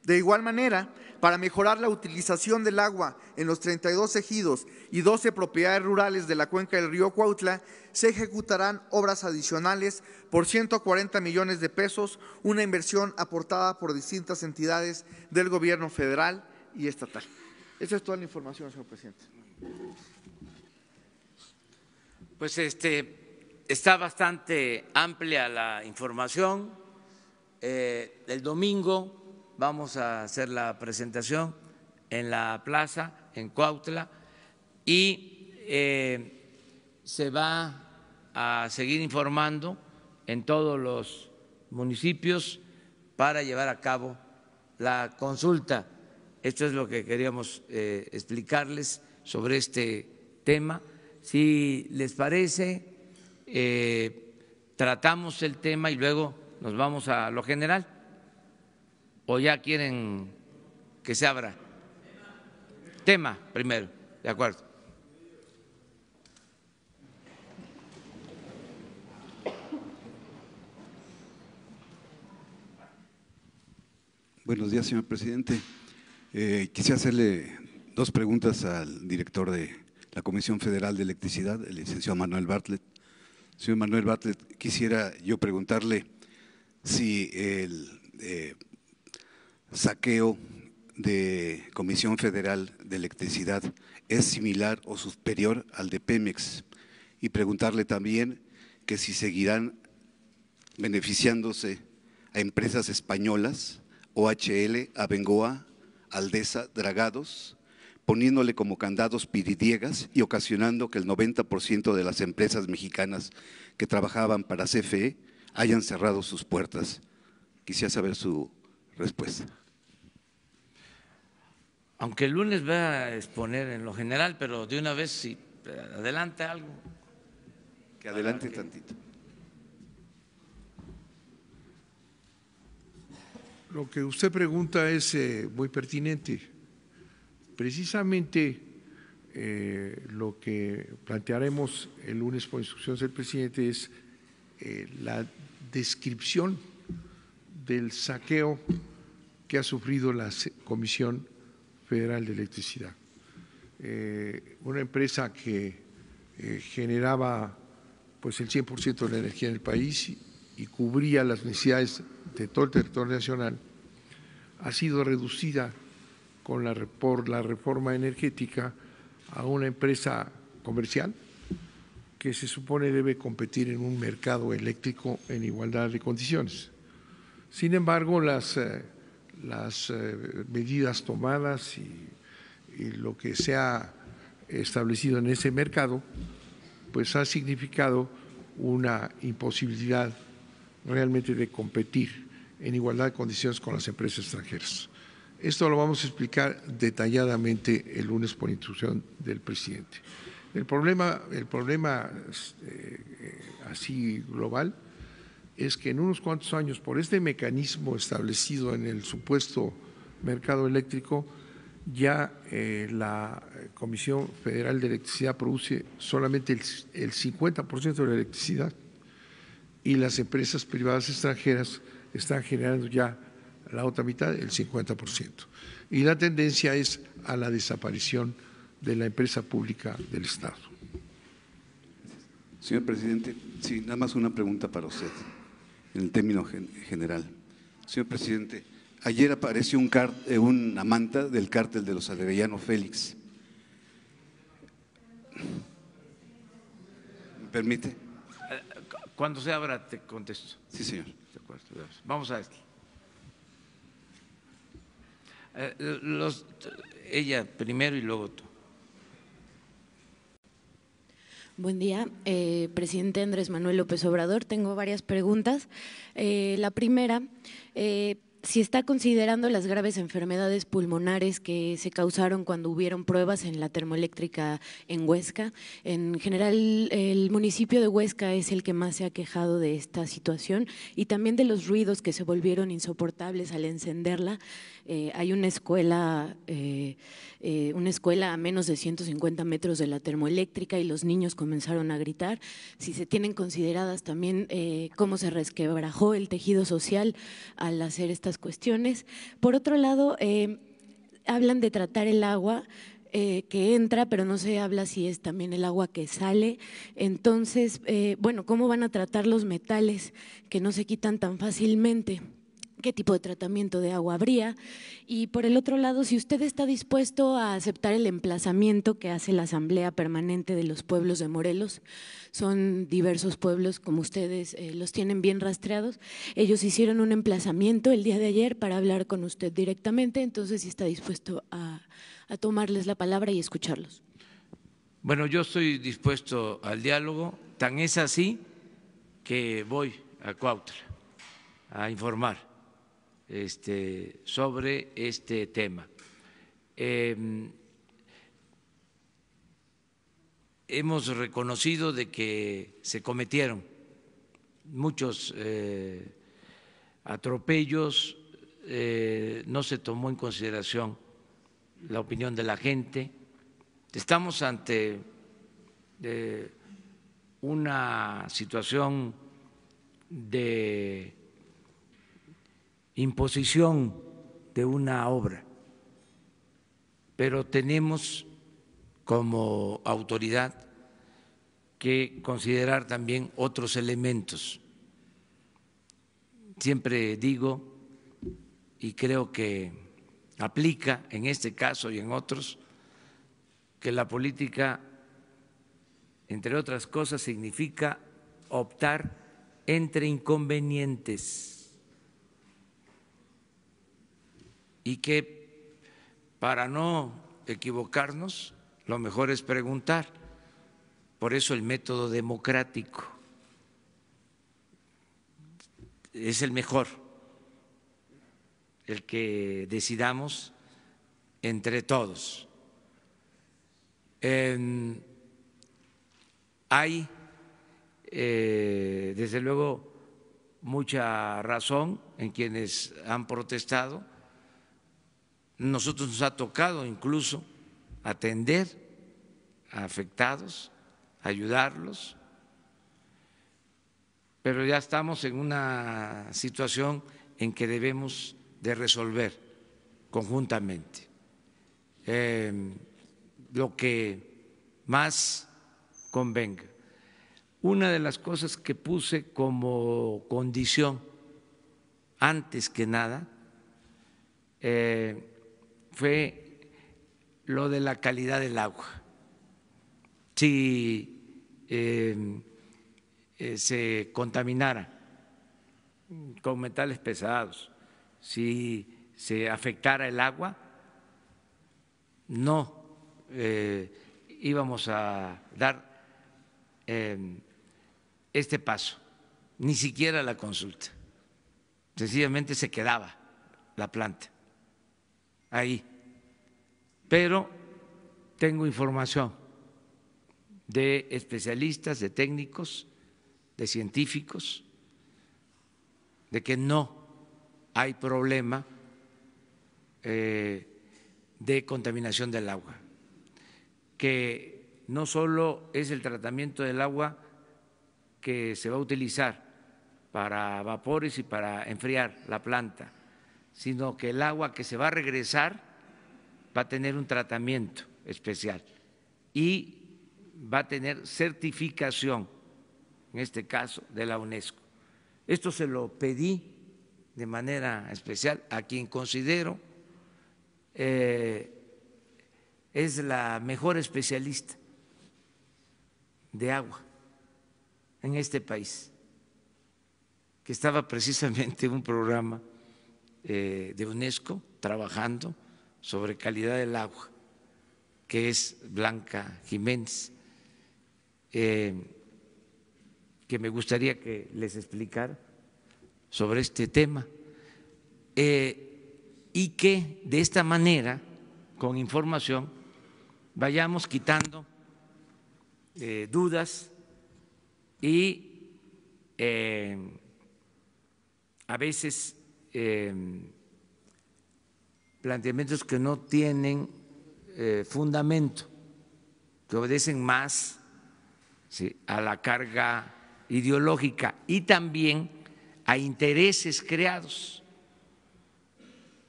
De igual manera, para mejorar la utilización del agua en los 32 ejidos y 12 propiedades rurales de la cuenca del río Cuautla, se ejecutarán obras adicionales por 140 millones de pesos, una inversión aportada por distintas entidades del gobierno federal y estatal. Esa es toda la información, señor presidente. Pues este está bastante amplia la información. del eh, el domingo vamos a hacer la presentación en la plaza, en Cuautla, y eh, se va a seguir informando en todos los municipios para llevar a cabo la consulta. Esto es lo que queríamos eh, explicarles sobre este tema. Si les parece, eh, tratamos el tema y luego nos vamos a lo general. ¿O ya quieren que se abra? Tema primero, de acuerdo. Buenos días, señor presidente. Eh, quisiera hacerle dos preguntas al director de la Comisión Federal de Electricidad, el licenciado Manuel Bartlett. Señor Manuel Bartlett, quisiera yo preguntarle si el eh, saqueo de Comisión Federal de Electricidad es similar o superior al de Pemex y preguntarle también que si seguirán beneficiándose a empresas españolas, OHL, Abengoa, Aldesa, Dragados, poniéndole como candados piridiegas y ocasionando que el 90% de las empresas mexicanas que trabajaban para CFE hayan cerrado sus puertas. Quisiera saber su respuesta aunque el lunes va a exponer en lo general, pero de una vez si adelante algo. Que adelante tantito. Lo que usted pregunta es eh, muy pertinente. Precisamente eh, lo que plantearemos el lunes por instrucciones del presidente es eh, la descripción del saqueo que ha sufrido la Comisión Federal de Electricidad. Eh, una empresa que eh, generaba pues el 100% de la energía en el país y, cubría las necesidades de todo el territorio nacional, ha sido reducida con la, por la reforma energética a una empresa comercial que se supone debe competir en un mercado eléctrico en igualdad de condiciones. Sin embargo, las eh, las eh, medidas tomadas y, lo que se ha establecido en ese mercado, pues ha significado una imposibilidad realmente de competir en igualdad de condiciones con las empresas extranjeras. Esto lo vamos a explicar detalladamente el lunes por instrucción del presidente. El problema, el problema eh, así global es que en unos cuantos años, por este mecanismo establecido en el supuesto mercado eléctrico, ya eh, la Comisión Federal de Electricidad produce solamente el, el 50% de la electricidad y las empresas privadas extranjeras están generando ya la otra mitad, el 50%. Y la tendencia es a la desaparición de la empresa pública del Estado. Señor presidente, sí, nada más una pregunta para usted en el término general. Señor presidente, ayer apareció un eh, una manta del cártel de los Arevellano Félix. ¿Me permite? Cuando se abra te contesto. Sí, señor. Vamos a esto. Eh, ella primero y luego tú. Buen día, eh, presidente Andrés Manuel López Obrador. Tengo varias preguntas. Eh, la primera, eh, si está considerando las graves enfermedades pulmonares que se causaron cuando hubieron pruebas en la termoeléctrica en Huesca. En general, el municipio de Huesca es el que más se ha quejado de esta situación y también de los ruidos que se volvieron insoportables al encenderla. Eh, hay una escuela, eh, eh, una escuela a menos de 150 metros de la termoeléctrica y los niños comenzaron a gritar. Si se tienen consideradas también cómo se resquebrajó el tejido social al hacer estas cuestiones. Por otro lado, eh, hablan de tratar el agua eh, que entra, pero no se habla si es también el agua que sale. Entonces, eh, bueno, ¿cómo van a tratar los metales que no se quitan tan fácilmente? qué tipo de tratamiento de agua habría. Y por el otro lado, si usted está dispuesto a aceptar el emplazamiento que hace la Asamblea Permanente de los Pueblos de Morelos, son diversos pueblos como ustedes eh, los tienen bien rastreados, ellos hicieron un emplazamiento el día de ayer para hablar con usted directamente, entonces si está dispuesto a, a tomarles la palabra y escucharlos. Bueno, yo estoy dispuesto al diálogo, tan es así que voy a Cuautla a informar este, sobre este tema. Em, hemos reconocido de que se cometieron muchos eh, atropellos, eh, no se tomó en consideración la opinión de la gente. Estamos ante eh, una situación de imposición de una obra, pero tenemos como autoridad que considerar también otros elementos. Siempre digo, y creo que aplica en este caso y en otros, que la política, entre otras cosas, significa optar entre inconvenientes y que para no equivocarnos lo mejor es preguntar. Por eso el método democrático es el mejor, el que decidamos entre todos. hay, eh, desde luego, mucha razón en quienes han protestado nosotros nos ha tocado incluso atender a afectados, ayudarlos, pero ya estamos en una situación en que debemos de resolver conjuntamente. Em, lo que más convenga. Una de las cosas que puse como condición, antes que nada, eh, fue lo de la calidad del agua. Si em, eh, se contaminara con metales pesados, si se afectara el agua, no eh, íbamos a dar em, este paso, ni siquiera la consulta, sencillamente se quedaba la planta ahí. Pero tengo información de especialistas, de técnicos, de científicos, de que no hay problema eh, de contaminación del agua, que no solo es el tratamiento del agua que se va a utilizar para vapores y para enfriar la planta, sino que el agua que se va a regresar va a tener un tratamiento especial y va a tener certificación, en este caso, de la UNESCO. Esto se lo pedí de manera especial a quien considero eh, es la mejor especialista de agua en este país, que estaba precisamente en un programa eh, de UNESCO trabajando sobre calidad del agua, que es Blanca Jiménez, eh, que me gustaría que les explicara sobre este tema, eh, y que de esta manera, con información, vayamos quitando dudas y a veces Em, planteamientos que no tienen eh, fundamento, que obedecen más a la carga ideológica y también a intereses creados.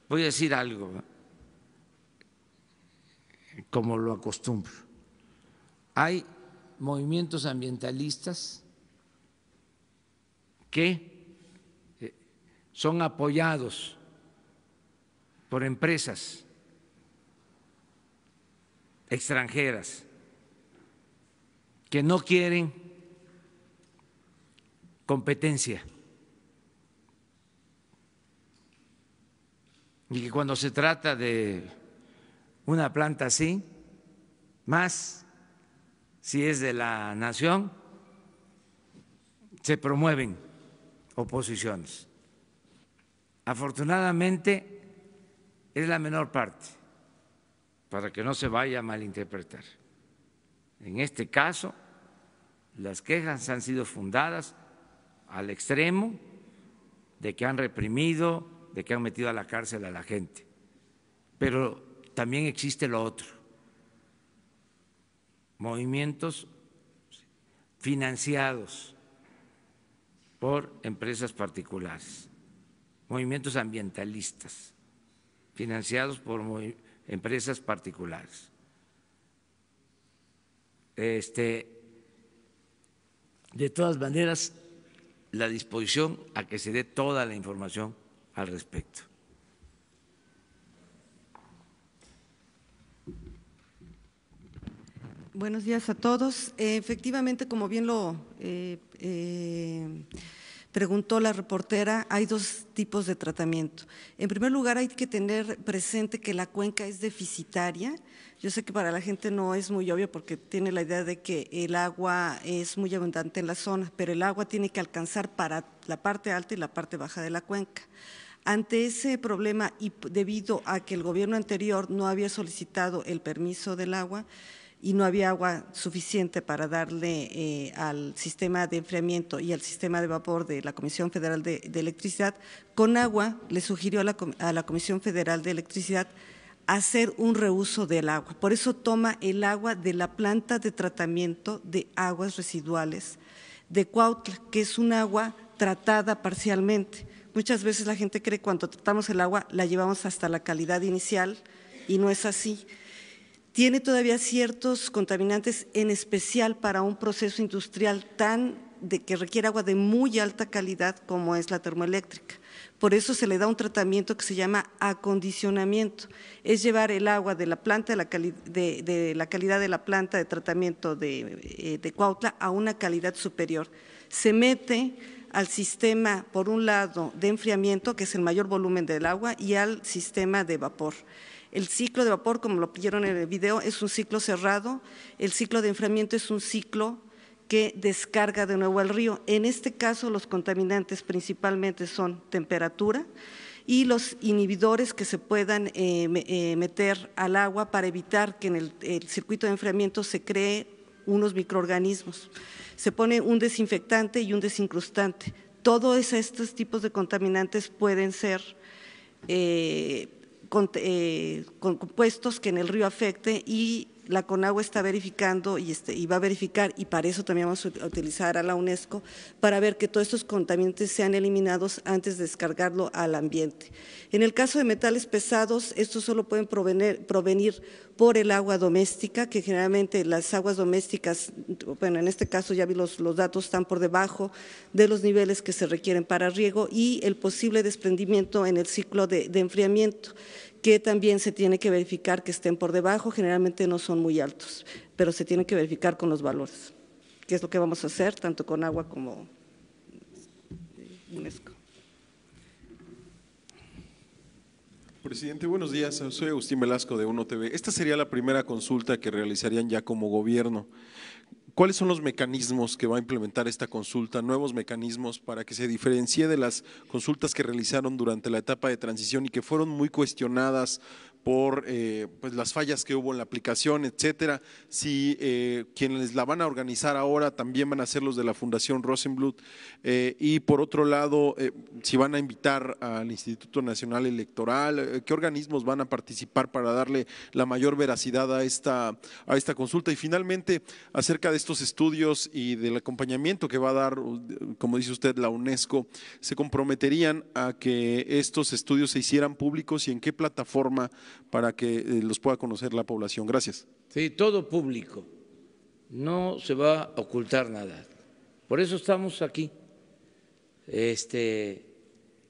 Voy a decir algo, como lo acostumbro. Hay movimientos ambientalistas que son apoyados por empresas extranjeras que no quieren competencia y que cuando se trata de una planta así, más si es de la nación, se promueven oposiciones. Afortunadamente es la menor parte, para que no se vaya a malinterpretar. En este caso, las quejas han sido fundadas al extremo de que han reprimido, de que han metido a la cárcel a la gente. Pero también existe lo otro, movimientos financiados por empresas particulares movimientos ambientalistas financiados por empresas particulares. Este, de todas maneras, la disposición a que se dé toda la información al respecto. Buenos días a todos. Eh, efectivamente, como bien lo eh, eh, preguntó la reportera, hay dos tipos de tratamiento. En primer lugar, hay que tener presente que la cuenca es deficitaria. Yo sé que para la gente no es muy obvio porque tiene la idea de que el agua es muy abundante en la zona, pero el agua tiene que alcanzar para la parte alta y la parte baja de la cuenca. Ante ese problema y debido a que el gobierno anterior no había solicitado el permiso del agua, y no había agua suficiente para darle eh, al sistema de enfriamiento y al sistema de vapor de la Comisión Federal de, Electricidad, con agua le sugirió a la, a la Comisión Federal de Electricidad hacer un reuso del agua. Por eso toma el agua de la planta de tratamiento de aguas residuales de Cuautla, que es un agua tratada parcialmente. Muchas veces la gente cree que cuando tratamos el agua la llevamos hasta la calidad inicial y no es así tiene todavía ciertos contaminantes, en especial para un proceso industrial tan de que requiere agua de muy alta calidad como es la termoeléctrica. Por eso se le da un tratamiento que se llama acondicionamiento. Es llevar el agua de la planta, de la, calidad de la planta de tratamiento de, eh, de Cuautla a una calidad superior. Se mete al sistema, por un lado, de enfriamiento, que es el mayor volumen del agua, y al sistema de vapor. El ciclo de vapor, como lo pidieron en el video, es un ciclo cerrado. El ciclo de enfriamiento es un ciclo que descarga de nuevo al río. En este caso, los contaminantes principalmente son temperatura y los inhibidores que se puedan eh, eh, meter al agua para evitar que en el, circuito de enfriamiento se cree unos microorganismos. Se pone un desinfectante y un desincrustante. Todos estos tipos de contaminantes pueden ser eh, eh, con, compuestos que en el río afecte y la CONAGUA está verificando este, y, va a verificar, y para eso también vamos a utilizar a la UNESCO, para ver que todos estos contaminantes sean eliminados antes de descargarlo al ambiente. En el caso de metales pesados, estos solo pueden provenir, por el agua doméstica, que generalmente las aguas domésticas, bueno, en este caso ya vi los, datos, están por debajo de los niveles que se requieren para riego y el posible desprendimiento en el ciclo de enfriamiento que también se tiene que verificar que estén por debajo, generalmente no son muy altos, pero se tiene que verificar con los valores, que es lo que vamos a hacer tanto con agua como UNESCO. Presidente, buenos días. Soy Agustín Velasco de UNO TV. Esta sería la primera consulta que realizarían ya como gobierno. ¿Cuáles son los mecanismos que va a implementar esta consulta, nuevos mecanismos para que se diferencie de las consultas que realizaron durante la etapa de transición y que fueron muy cuestionadas por eh, pues, las fallas que hubo en la aplicación, etcétera. Si eh, quienes la van a organizar ahora también van a ser los de la Fundación Rosenblut. Eh, y por otro lado, si van a invitar al Instituto Nacional Electoral, qué organismos van a participar para darle la mayor veracidad a esta, a esta consulta. Y finalmente, acerca de estos estudios y del acompañamiento que va a dar, como dice usted, la UNESCO, se comprometerían a que estos estudios se hicieran públicos y en qué plataforma para que eh, los pueda conocer la población. Gracias. Sí, todo público. No se va a ocultar nada. Por eso estamos aquí. Este,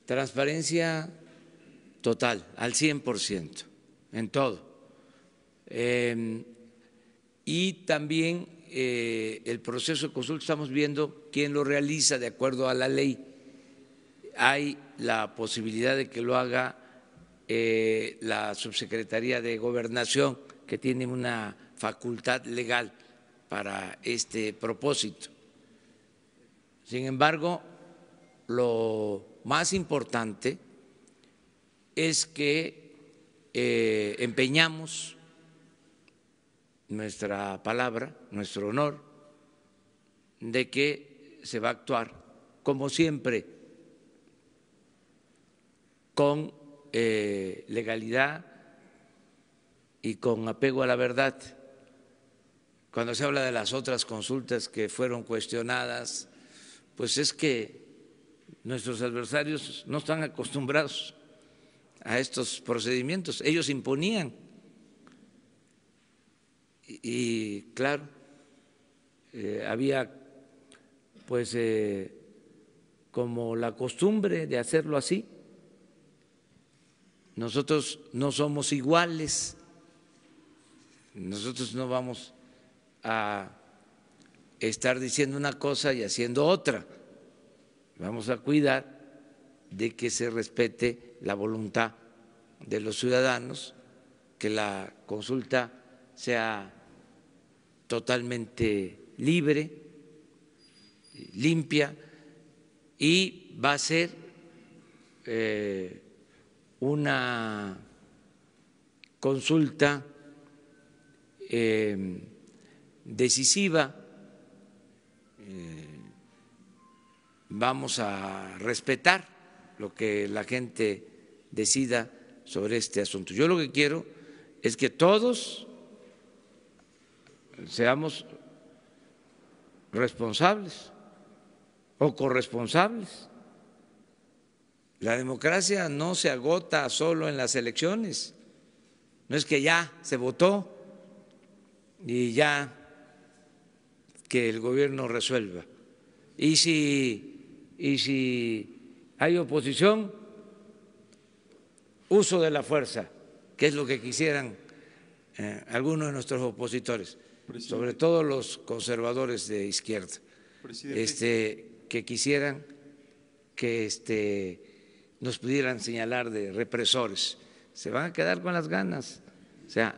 transparencia total, al 100%, en todo. Em, y también eh, el proceso de consulta estamos viendo quién lo realiza de acuerdo a la ley. Hay la posibilidad de que lo haga eh, la Subsecretaría de Gobernación, que tiene una facultad legal para este propósito. Sin embargo, lo más importante es que eh, empeñamos nuestra palabra, nuestro honor, de que se va a actuar, como siempre, con eh, legalidad y con apego a la verdad. Cuando se habla de las otras consultas que fueron cuestionadas, pues es que nuestros adversarios no están acostumbrados a estos procedimientos. Ellos imponían. Y, claro, eh, había pues eh, como la costumbre de hacerlo así nosotros no somos iguales, nosotros no vamos a estar diciendo una cosa y haciendo otra. Vamos a cuidar de que se respete la voluntad de los ciudadanos, que la consulta sea totalmente libre, limpia y va a ser eh, una consulta eh, decisiva. Eh, vamos a respetar lo que la gente decida sobre este asunto. Yo lo que quiero es que todos seamos responsables o corresponsables la democracia no se agota solo en las elecciones. No es que ya se votó y ya que el gobierno resuelva. Y si, y si hay oposición, uso de la fuerza, que es lo que quisieran eh, algunos de nuestros opositores, sobre todo los conservadores de izquierda, este, que quisieran que este, nos pudieran señalar de represores. Se van a quedar con las ganas. O sea,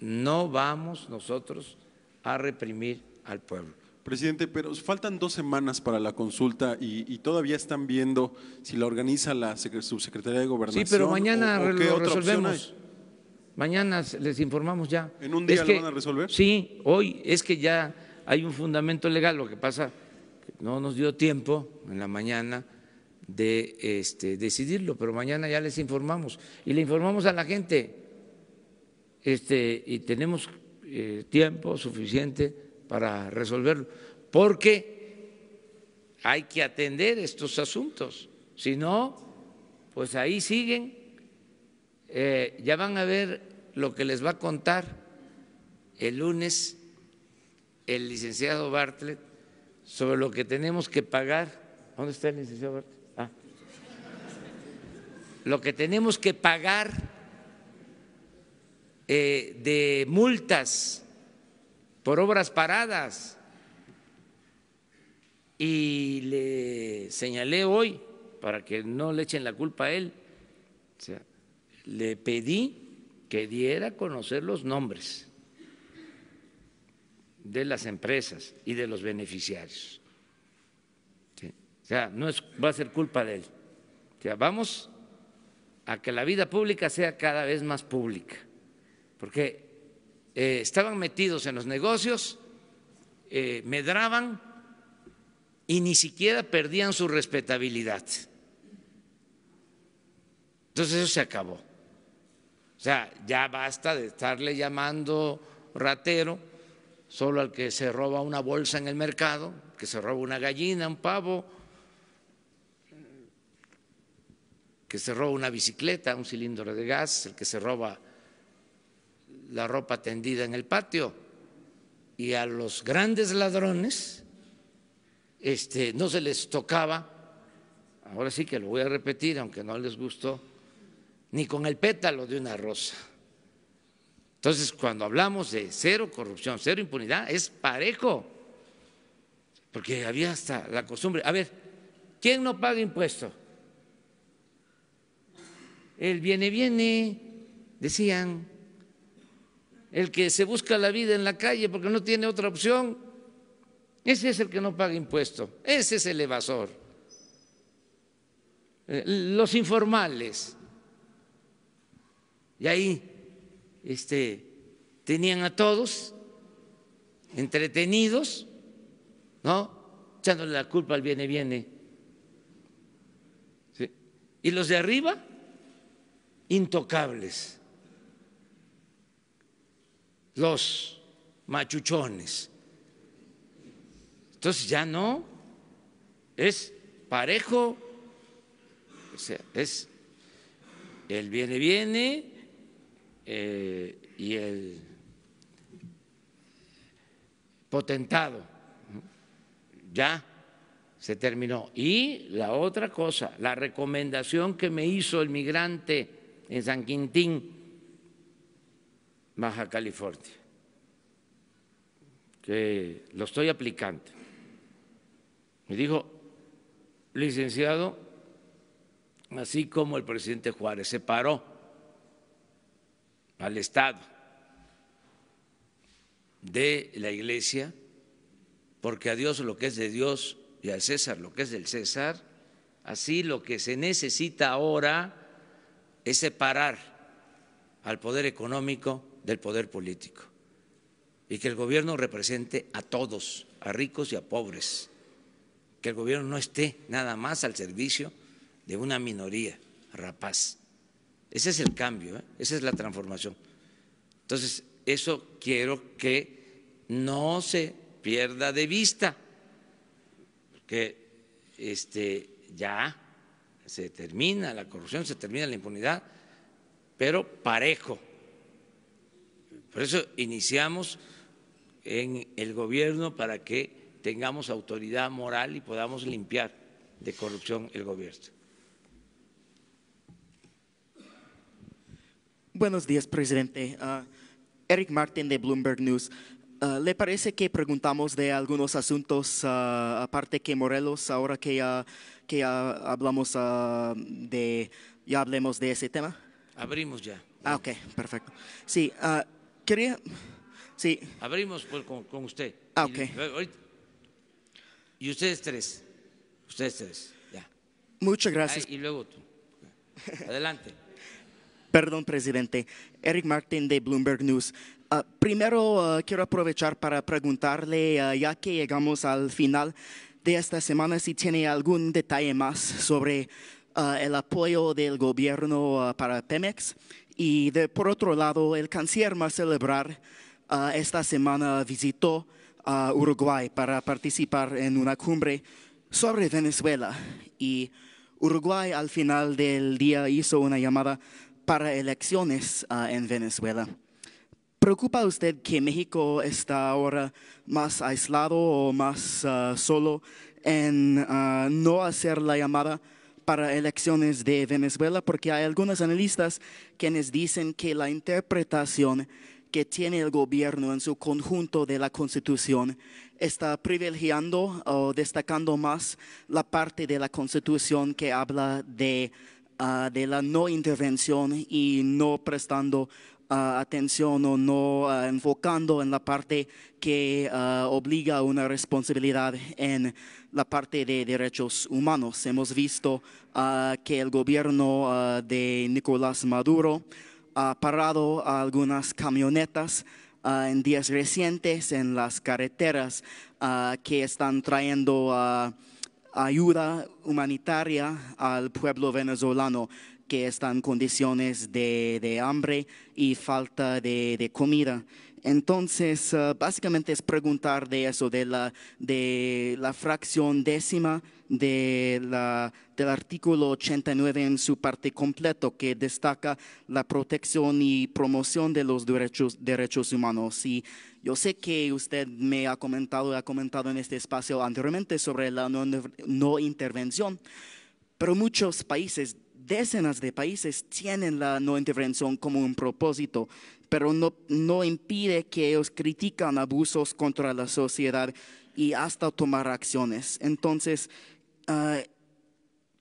no vamos nosotros a reprimir al pueblo. Presidente, pero faltan dos semanas para la consulta y, todavía están viendo si la organiza la subsecretaría de Gobernación. Sí, pero mañana lo resolvemos. Mañana les informamos ya. ¿En un día lo van a resolver? Sí, hoy es que ya hay un fundamento legal. Lo que pasa que no nos dio tiempo en la mañana de este, decidirlo, pero mañana ya les informamos y le informamos a la gente. Este, y tenemos eh, tiempo suficiente para resolverlo, porque hay que atender estos asuntos. Si no, pues ahí siguen. Eh, ya van a ver lo que les va a contar el lunes el licenciado Bartlett sobre lo que tenemos que pagar. ¿Dónde está el licenciado Bartlett? lo que tenemos que pagar eh, de multas por obras paradas. Y le señalé hoy, para que no le echen la culpa a él, le pedí que diera a conocer los nombres de las empresas y de los beneficiarios. O sea, no va a ser culpa de él. O sea, vamos a que la vida pública sea cada vez más pública, porque eh, estaban metidos en los negocios, eh, medraban y ni siquiera perdían su respetabilidad. Entonces eso se acabó. O sea, ya basta de estarle llamando ratero solo al que se roba una bolsa en el mercado, que se roba una gallina, un pavo, que se roba una bicicleta, un cilindro de gas, el que se roba la ropa tendida en el patio. Y a los grandes ladrones este, no se les tocaba, ahora sí que lo voy a repetir, aunque no les gustó, ni con el pétalo de una rosa. Entonces, cuando hablamos de cero corrupción, cero impunidad, es parejo, porque había hasta la costumbre. A ver, ¿quién no paga impuestos? el viene viene, decían, el que se busca la vida en la calle porque no tiene otra opción, ese es el que no paga impuestos, ese es el evasor. Eh, los informales. Y ahí este, tenían a todos entretenidos, ¿no? Echándole la culpa al viene, viene. Y los de arriba, intocables, los machuchones. Entonces ya no, es parejo, o sea, es el viene, viene eh, y el potentado. Ya se terminó. Y la otra cosa, la recomendación que me hizo el migrante en San Quintín, Baja California, que lo estoy aplicando. Me dijo, licenciado, así como el presidente Juárez separó al Estado de la Iglesia, porque a Dios lo que es de Dios y al César lo que es del César, así lo que se necesita ahora es separar al poder económico del poder político y que el gobierno represente a todos, a ricos y a pobres, que el gobierno no esté nada más al servicio de una minoría rapaz. Ese es el cambio, ¿eh? esa es la transformación. Entonces, eso quiero que no se pierda de vista, que este, ya se termina la corrupción, se termina la impunidad, pero parejo. Por eso iniciamos en el gobierno para que tengamos autoridad moral y podamos limpiar de corrupción el gobierno. Buenos días, presidente. Ah, Eric Martin de Bloomberg News. Ah, ¿Le parece que preguntamos de algunos asuntos, ah, aparte que Morelos, ahora que ya que ya hablamos ah, de, ya hablemos de ese tema. Abrimos ya. Ah, ok, perfecto. Sí, ah, quería, sí. Abrimos pues, con, usted. Ah, ok. Y, ustedes tres, ustedes tres, ya. Muchas gracias. y luego tú. Adelante. Perdón, presidente. Eric Martin de Bloomberg News. Ah, primero quiero aprovechar para preguntarle, ya que llegamos al final, de esta semana si tiene algún detalle más sobre ah, el apoyo del gobierno ah, para Pemex. Y de, por otro lado, el canciller más celebrar ah, esta semana visitó a Uruguay para participar en una cumbre sobre Venezuela. Y Uruguay al final del día hizo una llamada para elecciones en Venezuela. ¿Preocupa usted que México está ahora más aislado o más ah, solo en ah, no hacer la llamada para elecciones de Venezuela? Porque hay algunos analistas quienes dicen que la interpretación que tiene el gobierno en su conjunto de la Constitución está privilegiando o destacando más la parte de la Constitución que habla de, ah, de la no intervención y no prestando Ah, atención o no ah, enfocando en la parte que ah, obliga a una responsabilidad en la parte de derechos humanos. Hemos visto que el gobierno de Nicolás Maduro ha parado algunas camionetas en días recientes en las carreteras que están trayendo ayuda humanitaria al pueblo venezolano que están en condiciones de, hambre y falta de, comida. Entonces, eh, básicamente es preguntar de eso, de la, de la fracción décima de la, del artículo 89 en su parte completo, que destaca la protección y promoción de los derechos, derechos humanos. Y yo sé que usted me ha comentado, ha comentado en este espacio anteriormente sobre la no intervención, pero muchos países decenas de países tienen la no intervención como un propósito, pero no, impide que ellos critican abusos contra la sociedad y hasta tomar acciones. Entonces, ah,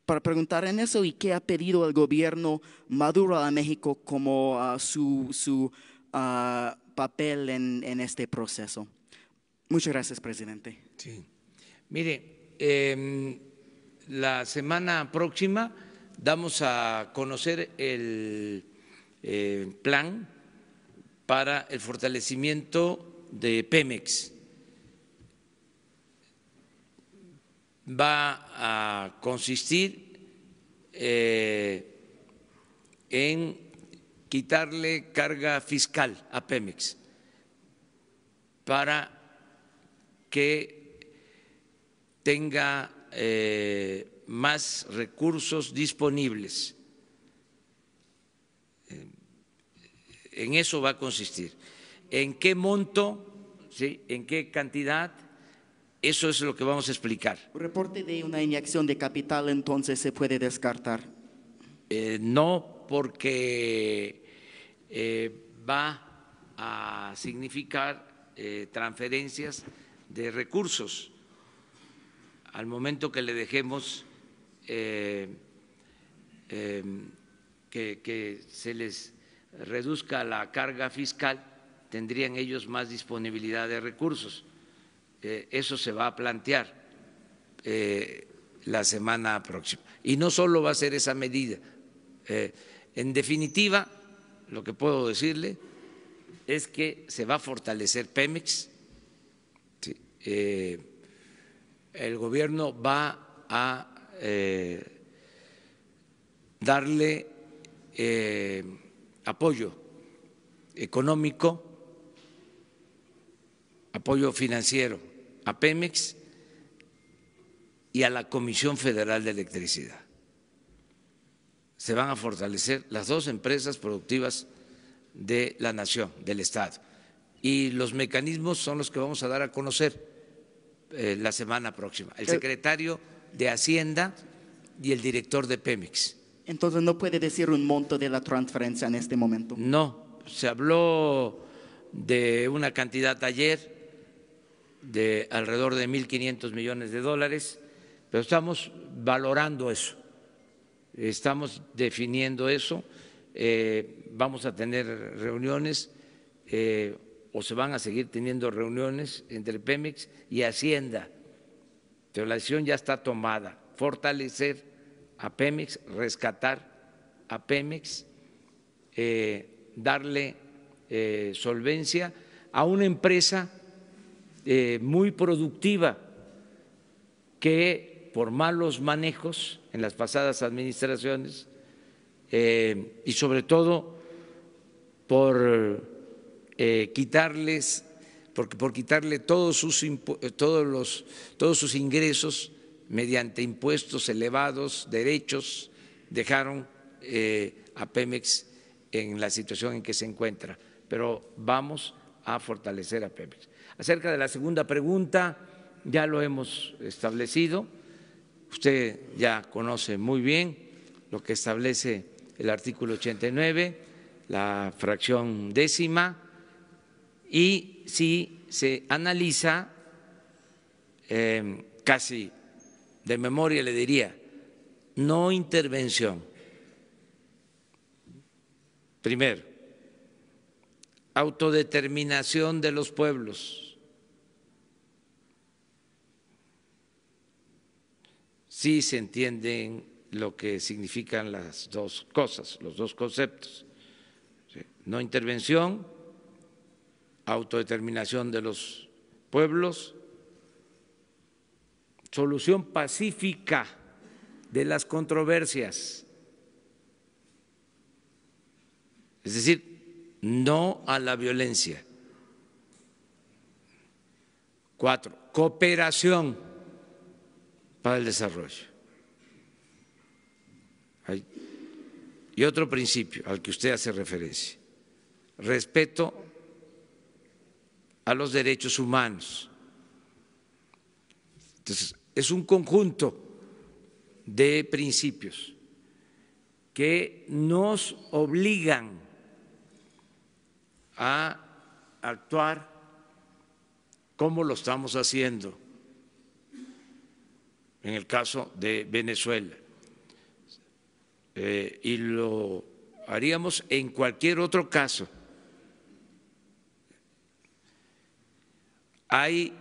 para preguntar en eso y qué ha pedido el gobierno Maduro a México como ah, su, ah, papel en, este proceso. Muchas gracias, presidente. Sí. Mire, em, la semana próxima damos a conocer el eh, plan para el fortalecimiento de Pemex. Va a consistir eh, en quitarle carga fiscal a Pemex para que tenga eh, más recursos disponibles. Eh, en eso va a consistir. ¿En qué monto? ¿En qué cantidad? Eso es lo que vamos a explicar. ¿Un reporte de una inyección de capital entonces se puede descartar? Eh, no, porque eh, va a significar transferencias de recursos al momento que le dejemos eh, em, que, se les reduzca la carga fiscal, tendrían ellos más disponibilidad de recursos. Eh, eso se va a plantear eh, la semana próxima. Y no solo va a ser esa medida. en definitiva, lo que puedo decirle es que se va a fortalecer Pemex. el gobierno va a eh, darle eh, apoyo económico, apoyo financiero a Pemex y a la Comisión Federal de Electricidad. Se van a fortalecer las dos empresas productivas de la nación, del Estado. Y los mecanismos son los que vamos a dar a conocer eh, la semana próxima. El secretario de Hacienda y el director de Pemex. Entonces no puede decir un monto de la transferencia en este momento. No, se habló de una cantidad ayer de alrededor de 1.500 millones de dólares, pero estamos valorando eso, estamos definiendo eso, eh, vamos a tener reuniones eh, o se van a seguir teniendo reuniones entre Pemex y Hacienda la decisión ya está tomada, fortalecer a Pemex, rescatar a Pemex, eh, darle eh, solvencia a una empresa eh, muy productiva que por malos manejos en las pasadas administraciones y sobre todo por quitarles porque por quitarle todos sus, eh, todos, los, todos sus ingresos mediante impuestos elevados, derechos, dejaron eh, a Pemex en la situación en que se encuentra. Pero vamos a fortalecer a Pemex. Acerca de la segunda pregunta, ya lo hemos establecido. Usted ya conoce muy bien lo que establece el artículo 89, la fracción décima y si se analiza, em, casi de memoria le diría, no intervención. Primero, autodeterminación de los pueblos. Si sí se entienden lo que significan las dos cosas, los dos conceptos. No intervención autodeterminación de los pueblos, solución pacífica de las controversias, es decir, no a la violencia. Cuatro, cooperación para el desarrollo. Y otro principio al que usted hace referencia, respeto a los derechos humanos. Entonces, es un conjunto de principios que nos obligan a actuar como lo estamos haciendo en el caso de Venezuela. Eh, y lo haríamos en cualquier otro caso Hay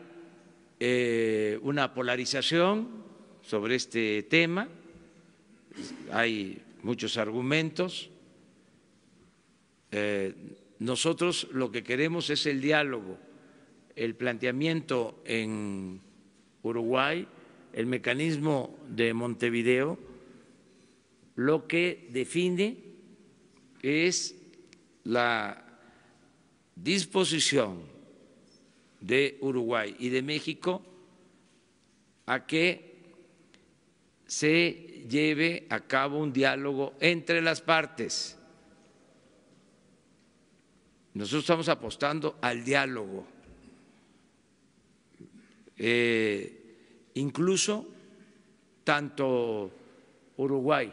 eh, una polarización sobre este tema, hay muchos argumentos. Eh, nosotros lo que queremos es el diálogo, el planteamiento en Uruguay, el mecanismo de Montevideo, lo que define es la disposición de Uruguay y de México a que se lleve a cabo un diálogo entre las partes. Nosotros estamos apostando al diálogo. Eh, incluso tanto Uruguay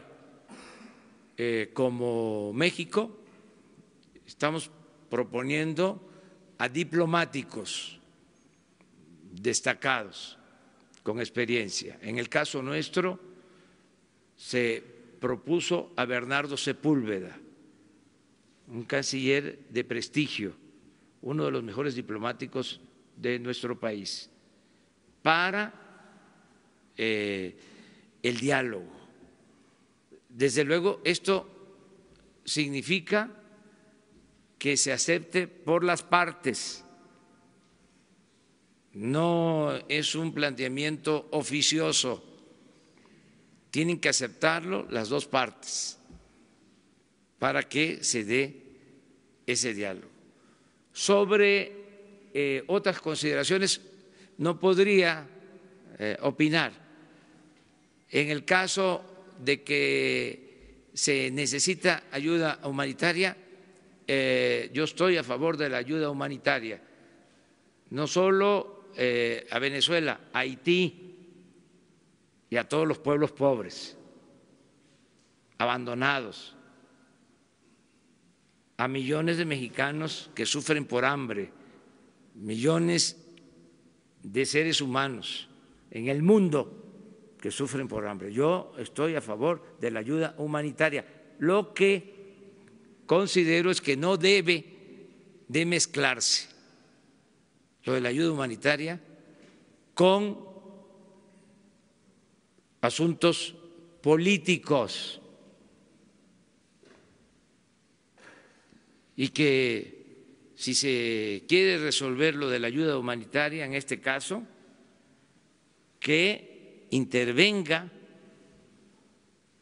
eh, como México estamos proponiendo a diplomáticos destacados con experiencia. En el caso nuestro, se propuso a Bernardo Sepúlveda, un canciller de prestigio, uno de los mejores diplomáticos de nuestro país, para eh, el diálogo. Desde luego, esto significa que se acepte por las partes no es un planteamiento oficioso, tienen que aceptarlo las dos partes para que se dé ese diálogo. Sobre eh, otras consideraciones no podría eh, opinar. En el caso de que se necesita ayuda humanitaria, eh, yo estoy a favor de la ayuda humanitaria, no solo eh, a Venezuela, a Haití y a todos los pueblos pobres, abandonados, a millones de mexicanos que sufren por hambre, millones de seres humanos en el mundo que sufren por hambre. Yo estoy a favor de la ayuda humanitaria. Lo que considero es que no debe de mezclarse lo de la ayuda humanitaria con asuntos políticos y que si se quiere resolver lo de la ayuda humanitaria en este caso, que intervenga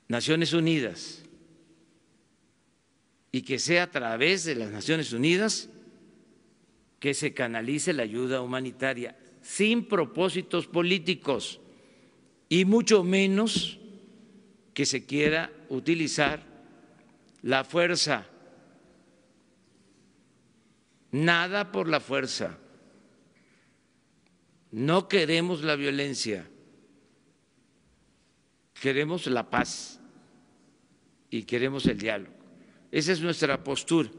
Naciones Unidas y que sea a través de las Naciones Unidas que se canalice la ayuda humanitaria sin propósitos políticos y mucho menos que se quiera utilizar la fuerza. Nada por la fuerza. No queremos la violencia, queremos la paz y queremos el diálogo. Esa es nuestra postura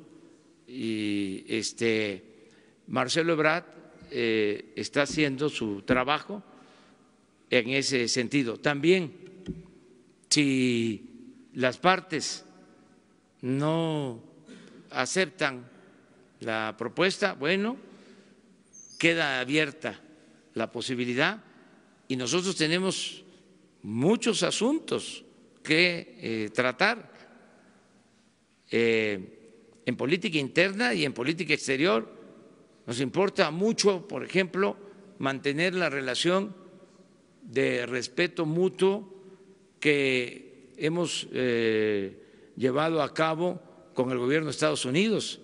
y este Marcelo Ebrard eh, está haciendo su trabajo en ese sentido. También, si las partes no aceptan la propuesta, bueno, queda abierta la posibilidad y nosotros tenemos muchos asuntos que eh, tratar eh, en política interna y en política exterior nos importa mucho, por ejemplo, mantener la relación de respeto mutuo que hemos eh, llevado a cabo con el gobierno de Estados Unidos.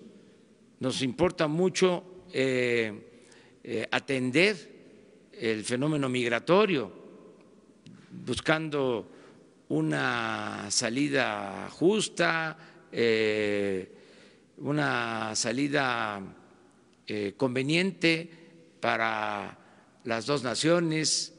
Nos importa mucho eh, eh, atender el fenómeno migratorio, buscando una salida justa, una salida eh, conveniente para las dos naciones,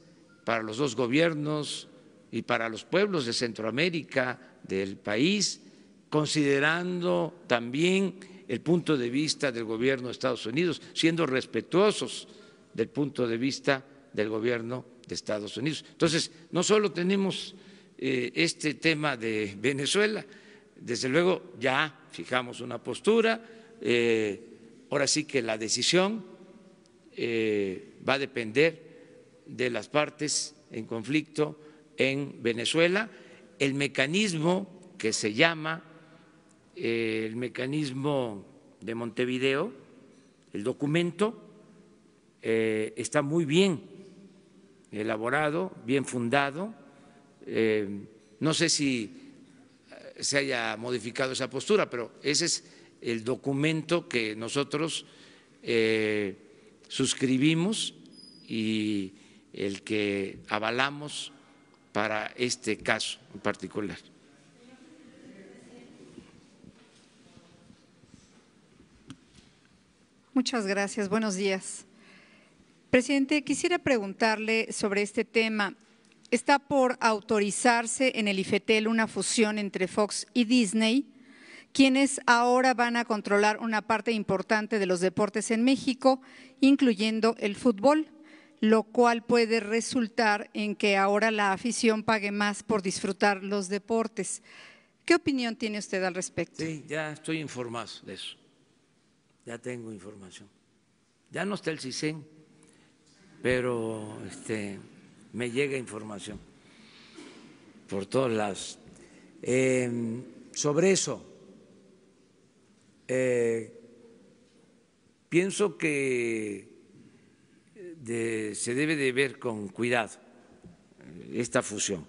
para los dos gobiernos y para los pueblos de Centroamérica, del país, considerando también el punto de vista del gobierno de Estados Unidos, siendo respetuosos del punto de vista del gobierno de Estados Unidos. Entonces, no solo tenemos eh, este tema de Venezuela, desde luego ya fijamos una postura. Eh, ahora sí que la decisión eh, va a depender de las partes en conflicto en Venezuela. El mecanismo que se llama eh, el mecanismo de Montevideo, el documento, eh, está muy bien elaborado, bien fundado. no sé si se haya modificado esa postura, pero ese es el documento que nosotros eh, suscribimos y el que avalamos para este caso en particular. Muchas gracias. Buenos días. Presidente, quisiera preguntarle sobre este tema. Está por autorizarse en el IFETEL una fusión entre Fox y Disney quienes ahora van a controlar una parte importante de los deportes en México, incluyendo el fútbol, lo cual puede resultar en que ahora la afición pague más por disfrutar los deportes. ¿Qué opinión tiene usted al respecto? Sí, ya estoy informado de eso. Ya tengo información. Ya no está el CISEN, pero este, me llega información por todas lados. Em, sobre eso, eh, pienso que eh, se debe de ver con cuidado eh, esta fusión.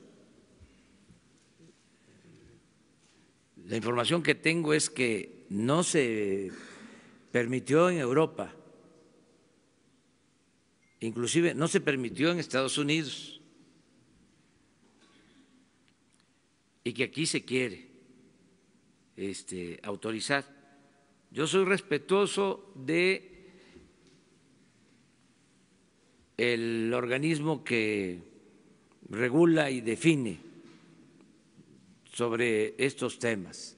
La información que tengo es que no se permitió en Europa, inclusive no se permitió en Estados Unidos, y que aquí se quiere este, autorizar. Yo soy respetuoso de el organismo que regula y define sobre estos temas.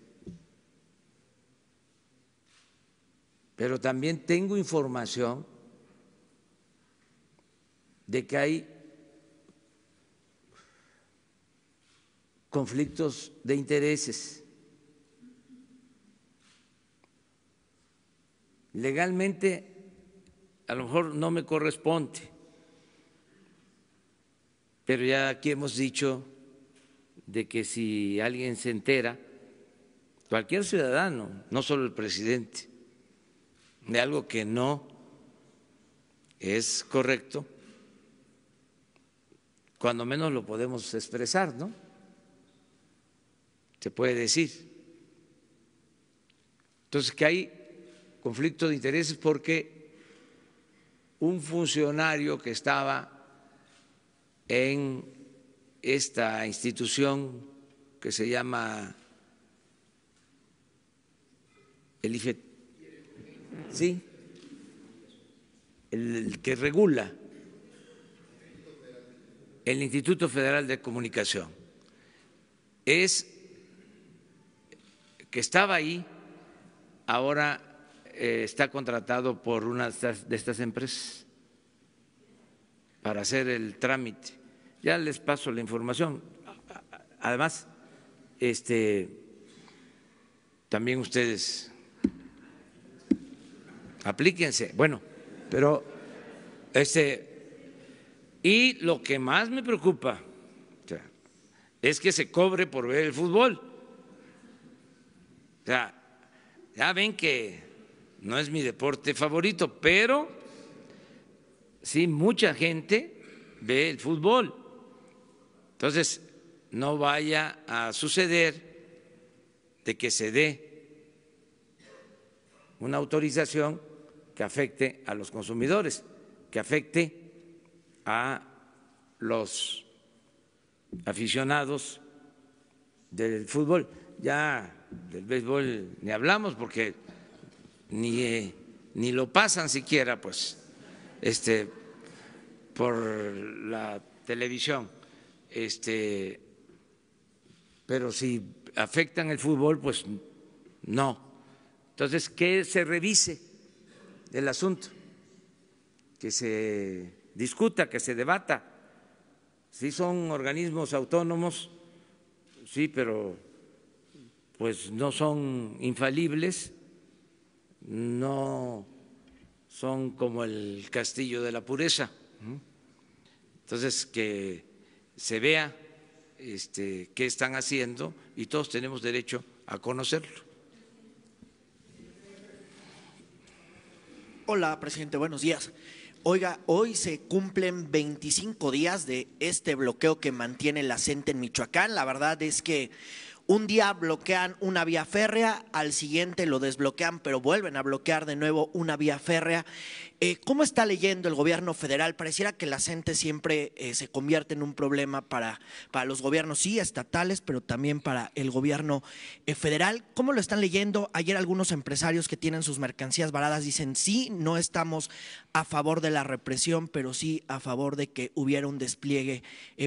Pero también tengo información de que hay conflictos de intereses. legalmente a lo mejor no me corresponde, pero ya aquí hemos dicho de que si alguien se entera, cualquier ciudadano, no solo el presidente, de algo que no es correcto, cuando menos lo podemos expresar, ¿no? Se puede decir. Entonces, que hay conflicto de intereses porque un funcionario que estaba en esta institución que se llama el IFE, ¿sí? el que regula el Instituto Federal de Comunicación, es que estaba ahí, ahora eh, está contratado por una de estas empresas para hacer el trámite. Ya les paso la información. Además, este, también ustedes aplíquense. Bueno, pero este y lo que más me preocupa es que se cobre por ver el fútbol. O sea, ya ven que no es mi deporte favorito, pero sí mucha gente ve el fútbol. Entonces, no vaya a suceder de que se dé una autorización que afecte a los consumidores, que afecte a los aficionados del fútbol. Ya del béisbol ni hablamos porque ni, eh, ni lo pasan siquiera, pues, este, por la televisión. Este, pero si afectan el fútbol, pues no. Entonces, que se revise el asunto, que se discuta, que se debata. Si son organismos autónomos, sí, pero pues no son infalibles no son como el castillo de la pureza. Entonces, que se vea este, qué están haciendo y todos tenemos derecho a conocerlo. Hola, presidente, buenos días. Oiga, hoy se cumplen 25 días de este bloqueo que mantiene la gente en Michoacán. La verdad es que un día bloquean una vía férrea, al siguiente lo desbloquean, pero vuelven a bloquear de nuevo una vía férrea eh, ¿Cómo está leyendo el gobierno federal? Pareciera que la gente siempre eh, se convierte en un problema para, para los gobiernos, sí, estatales, pero también para el gobierno eh, federal. ¿Cómo lo están leyendo? Ayer algunos empresarios que tienen sus mercancías varadas dicen, sí, no estamos a favor de la represión, pero sí a favor de que hubiera un despliegue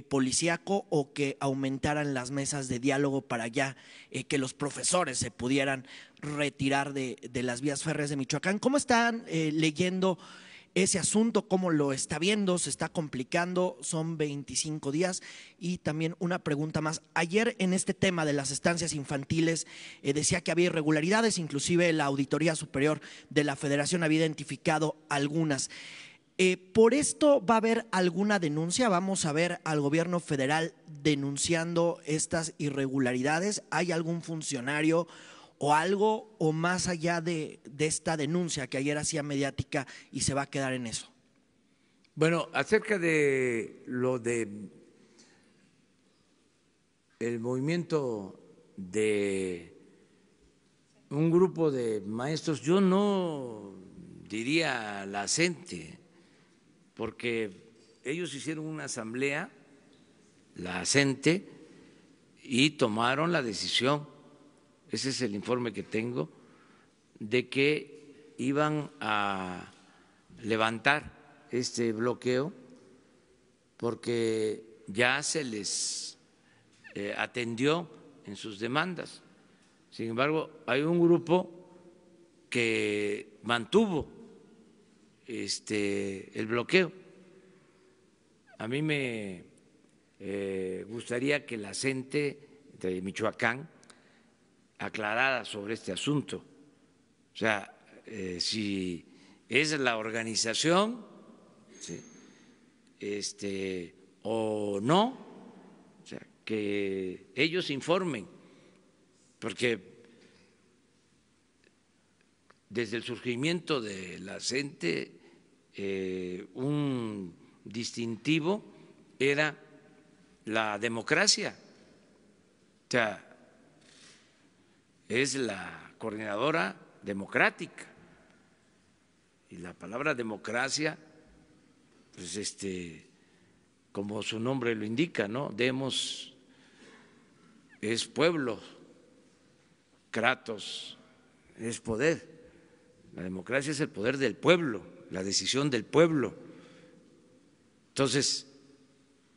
policíaco o que aumentaran las mesas de diálogo para ya que los profesores se pudieran retirar de, las vías férreas de Michoacán. ¿Cómo están eh, leyendo ese asunto? ¿Cómo lo está viendo? ¿Se está complicando? Son 25 días. Y también una pregunta más. Ayer en este tema de las estancias infantiles eh, decía que había irregularidades, inclusive la Auditoría Superior de la Federación había identificado algunas. Eh, ¿Por esto va a haber alguna denuncia? ¿Vamos a ver al gobierno federal denunciando estas irregularidades? ¿Hay algún funcionario o algo o más allá de, esta denuncia que ayer hacía mediática y se va a quedar en eso? Bueno, acerca de lo de el movimiento de un grupo de maestros, yo no diría la gente, porque ellos hicieron una asamblea, la gente, y tomaron la decisión ese es el informe que tengo, de que iban a levantar este bloqueo porque ya se les eh, atendió en sus demandas. Sin embargo, hay un grupo que mantuvo este, el bloqueo. A mí me eh, gustaría que la gente de Michoacán aclarada sobre este asunto. O sea, eh, si es la organización este, o no, o sea, que ellos informen, porque desde el surgimiento de la gente eh, un distintivo era la democracia. O sea, es la coordinadora democrática. Y la palabra democracia, pues este, como su nombre lo indica, ¿no? Demos es pueblo, Kratos es poder. La democracia es el poder del pueblo, la decisión del pueblo. Entonces,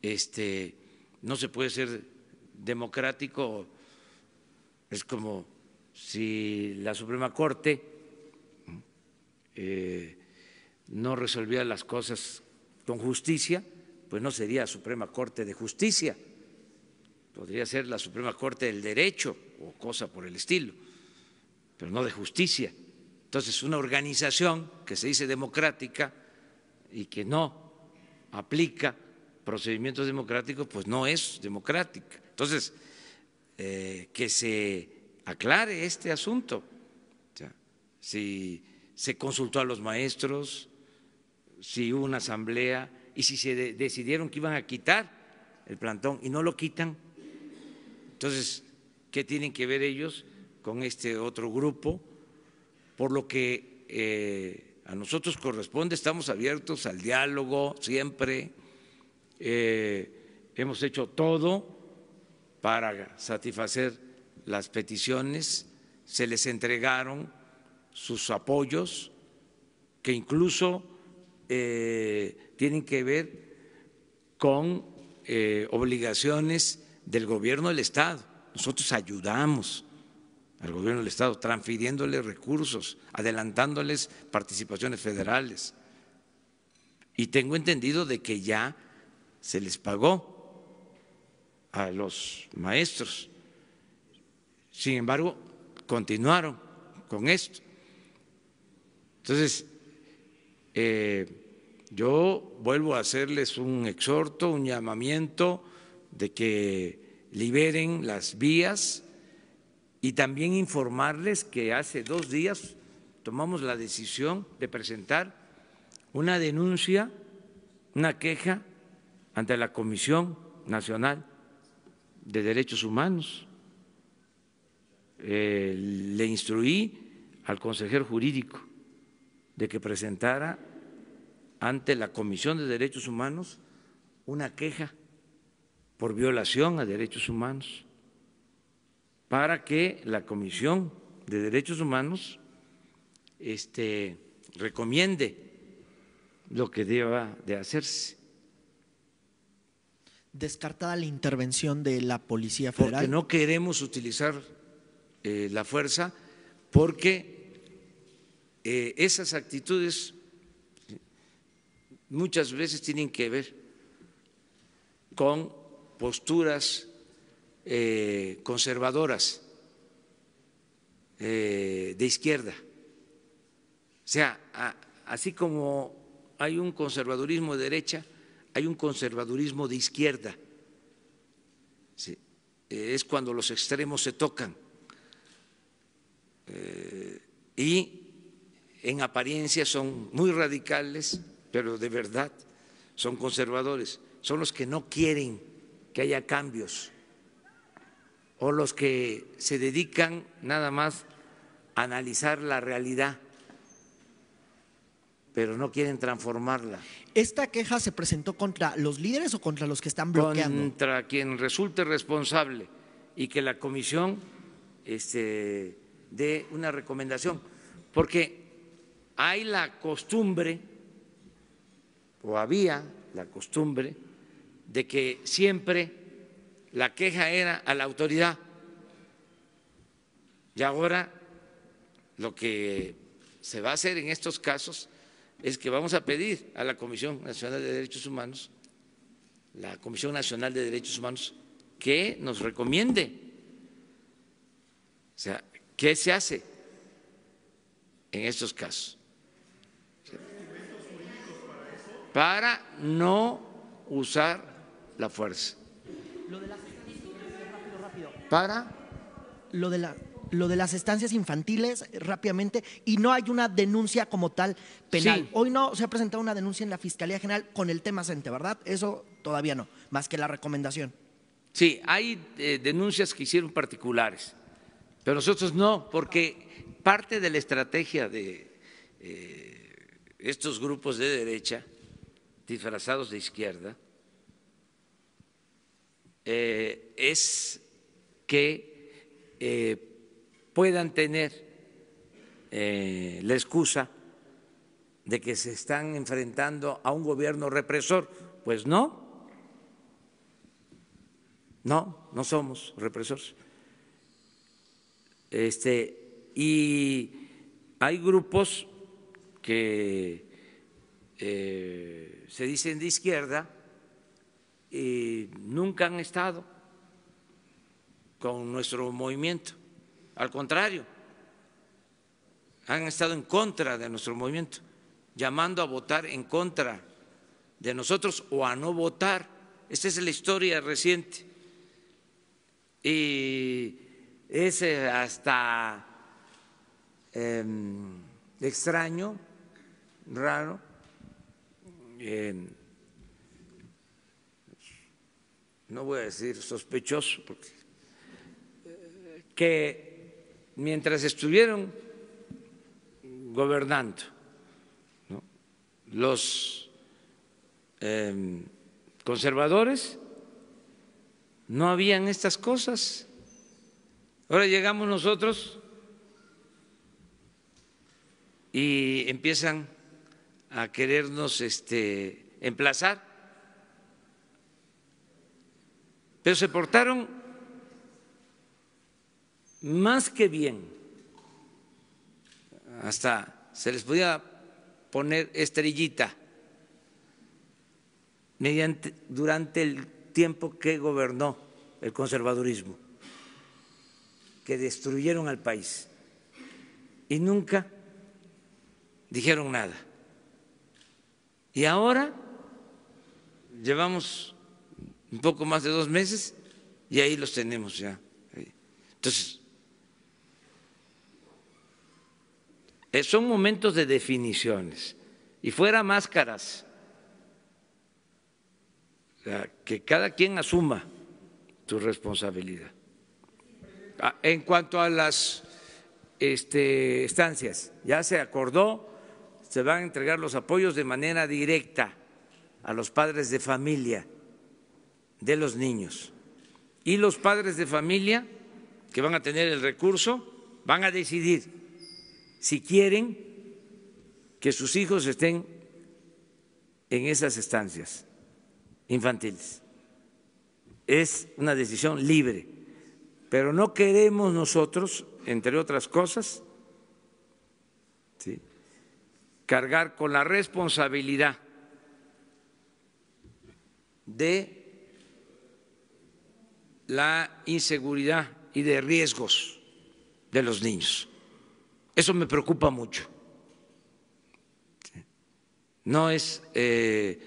este, no se puede ser democrático, es como si la Suprema Corte eh, no resolvía las cosas con justicia, pues no sería Suprema Corte de Justicia, podría ser la Suprema Corte del Derecho o cosa por el estilo, pero no de justicia. Entonces, una organización que se dice democrática y que no aplica procedimientos democráticos, pues no es democrática. Entonces, eh, que se aclare este asunto. si se consultó a los maestros, si hubo una asamblea y si se decidieron que iban a quitar el plantón y no lo quitan. Entonces, ¿qué tienen que ver ellos con este otro grupo? Por lo que eh, a nosotros corresponde, estamos abiertos al diálogo siempre, eh, hemos hecho todo para satisfacer las peticiones, se les entregaron sus apoyos que incluso eh, tienen que ver con eh, obligaciones del gobierno del Estado. Nosotros ayudamos al gobierno del Estado transfiriéndoles recursos, adelantándoles participaciones federales. Y tengo entendido de que ya se les pagó a los maestros. Sin embargo, continuaron con esto. Entonces, eh, yo vuelvo a hacerles un exhorto, un llamamiento de que liberen las vías y también informarles que hace dos días tomamos la decisión de presentar una denuncia, una queja ante la Comisión Nacional de Derechos Humanos eh, le instruí al consejero jurídico de que presentara ante la Comisión de Derechos Humanos una queja por violación a derechos humanos para que la Comisión de Derechos Humanos este, recomiende lo que deba de hacerse. Descartada la intervención de la Policía Federal. Porque no queremos utilizar eh, la fuerza porque eh, esas actitudes muchas veces tienen que ver con posturas eh, conservadoras de izquierda. O sea, así como hay un conservadurismo de derecha, hay un conservadurismo de izquierda. Es cuando los extremos se tocan. Eh, y en apariencia son muy radicales, pero de verdad son conservadores. Son los que no quieren que haya cambios o los que se dedican nada más a analizar la realidad pero no quieren transformarla. ¿Esta queja se presentó contra los líderes o contra los que están bloqueando? Contra quien resulte responsable y que la comisión este, de una recomendación, porque hay la costumbre, o había la costumbre, de que siempre la queja era a la autoridad. Y ahora lo que se va a hacer en estos casos es que vamos a pedir a la Comisión Nacional de Derechos Humanos, la Comisión Nacional de Derechos Humanos, que nos recomiende. O sea, ¿Qué se hace en estos casos? Para no usar la fuerza. Para. Lo de las estancias infantiles rápidamente y no hay una denuncia como tal penal. Hoy no se ha presentado una denuncia en la Fiscalía General con el tema Cente, ¿verdad? Eso todavía no, más que la recomendación. Sí, hay eh, denuncias que hicieron particulares pero nosotros no, porque parte de la estrategia de eh, estos grupos de derecha, disfrazados de izquierda, eh, es que eh, puedan tener la excusa de que se están enfrentando a un gobierno represor. Pues no, no, no somos represores. Este, y hay grupos que eh, se dicen de izquierda y nunca han estado con nuestro movimiento. Al contrario, han estado en contra de nuestro movimiento, llamando a votar en contra de nosotros o a no votar. Esta es la historia reciente. Y es eh, hasta em, extraño, raro. Em, no voy a decir sospechoso, porque que mientras estuvieron gobernando los em, conservadores, no habían estas cosas. Ahora llegamos nosotros y empiezan a querernos este, emplazar, pero se portaron más que bien, hasta se les podía poner estrellita mediante, durante el tiempo que gobernó el conservadurismo que destruyeron al país y nunca dijeron nada. Y ahora llevamos un poco más de dos meses y ahí los tenemos ya. Entonces, eh, son momentos de definiciones y fuera máscaras, que cada quien asuma su responsabilidad. En cuanto a las este, estancias, ya se acordó, se van a entregar los apoyos de manera directa a los padres de familia de los niños. Y los padres de familia que van a tener el recurso van a decidir si quieren que sus hijos estén en esas estancias infantiles. Es una decisión libre pero no queremos nosotros, entre otras cosas, cargar con la responsabilidad de la inseguridad y de riesgos de los niños. Eso me preocupa mucho. No es eh,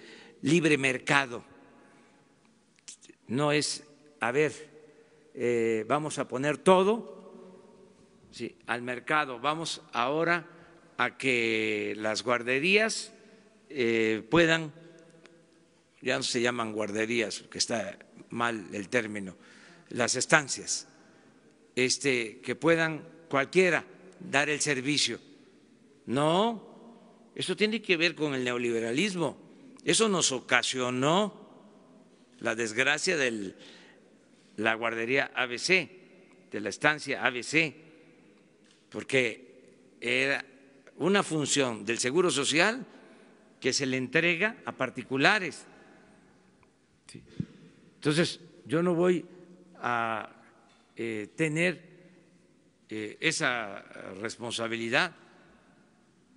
libre mercado, no es, a ver, eh, vamos a poner todo al mercado. Vamos ahora a que las guarderías eh, puedan, ya no se llaman guarderías, que está mal el término, las estancias, este, que puedan cualquiera dar el servicio. No, eso tiene que ver con el neoliberalismo. Eso nos ocasionó la desgracia del la guardería ABC, de la estancia ABC, porque era una función del Seguro Social que se le entrega a particulares. Entonces, yo no voy a eh, tener eh, esa responsabilidad.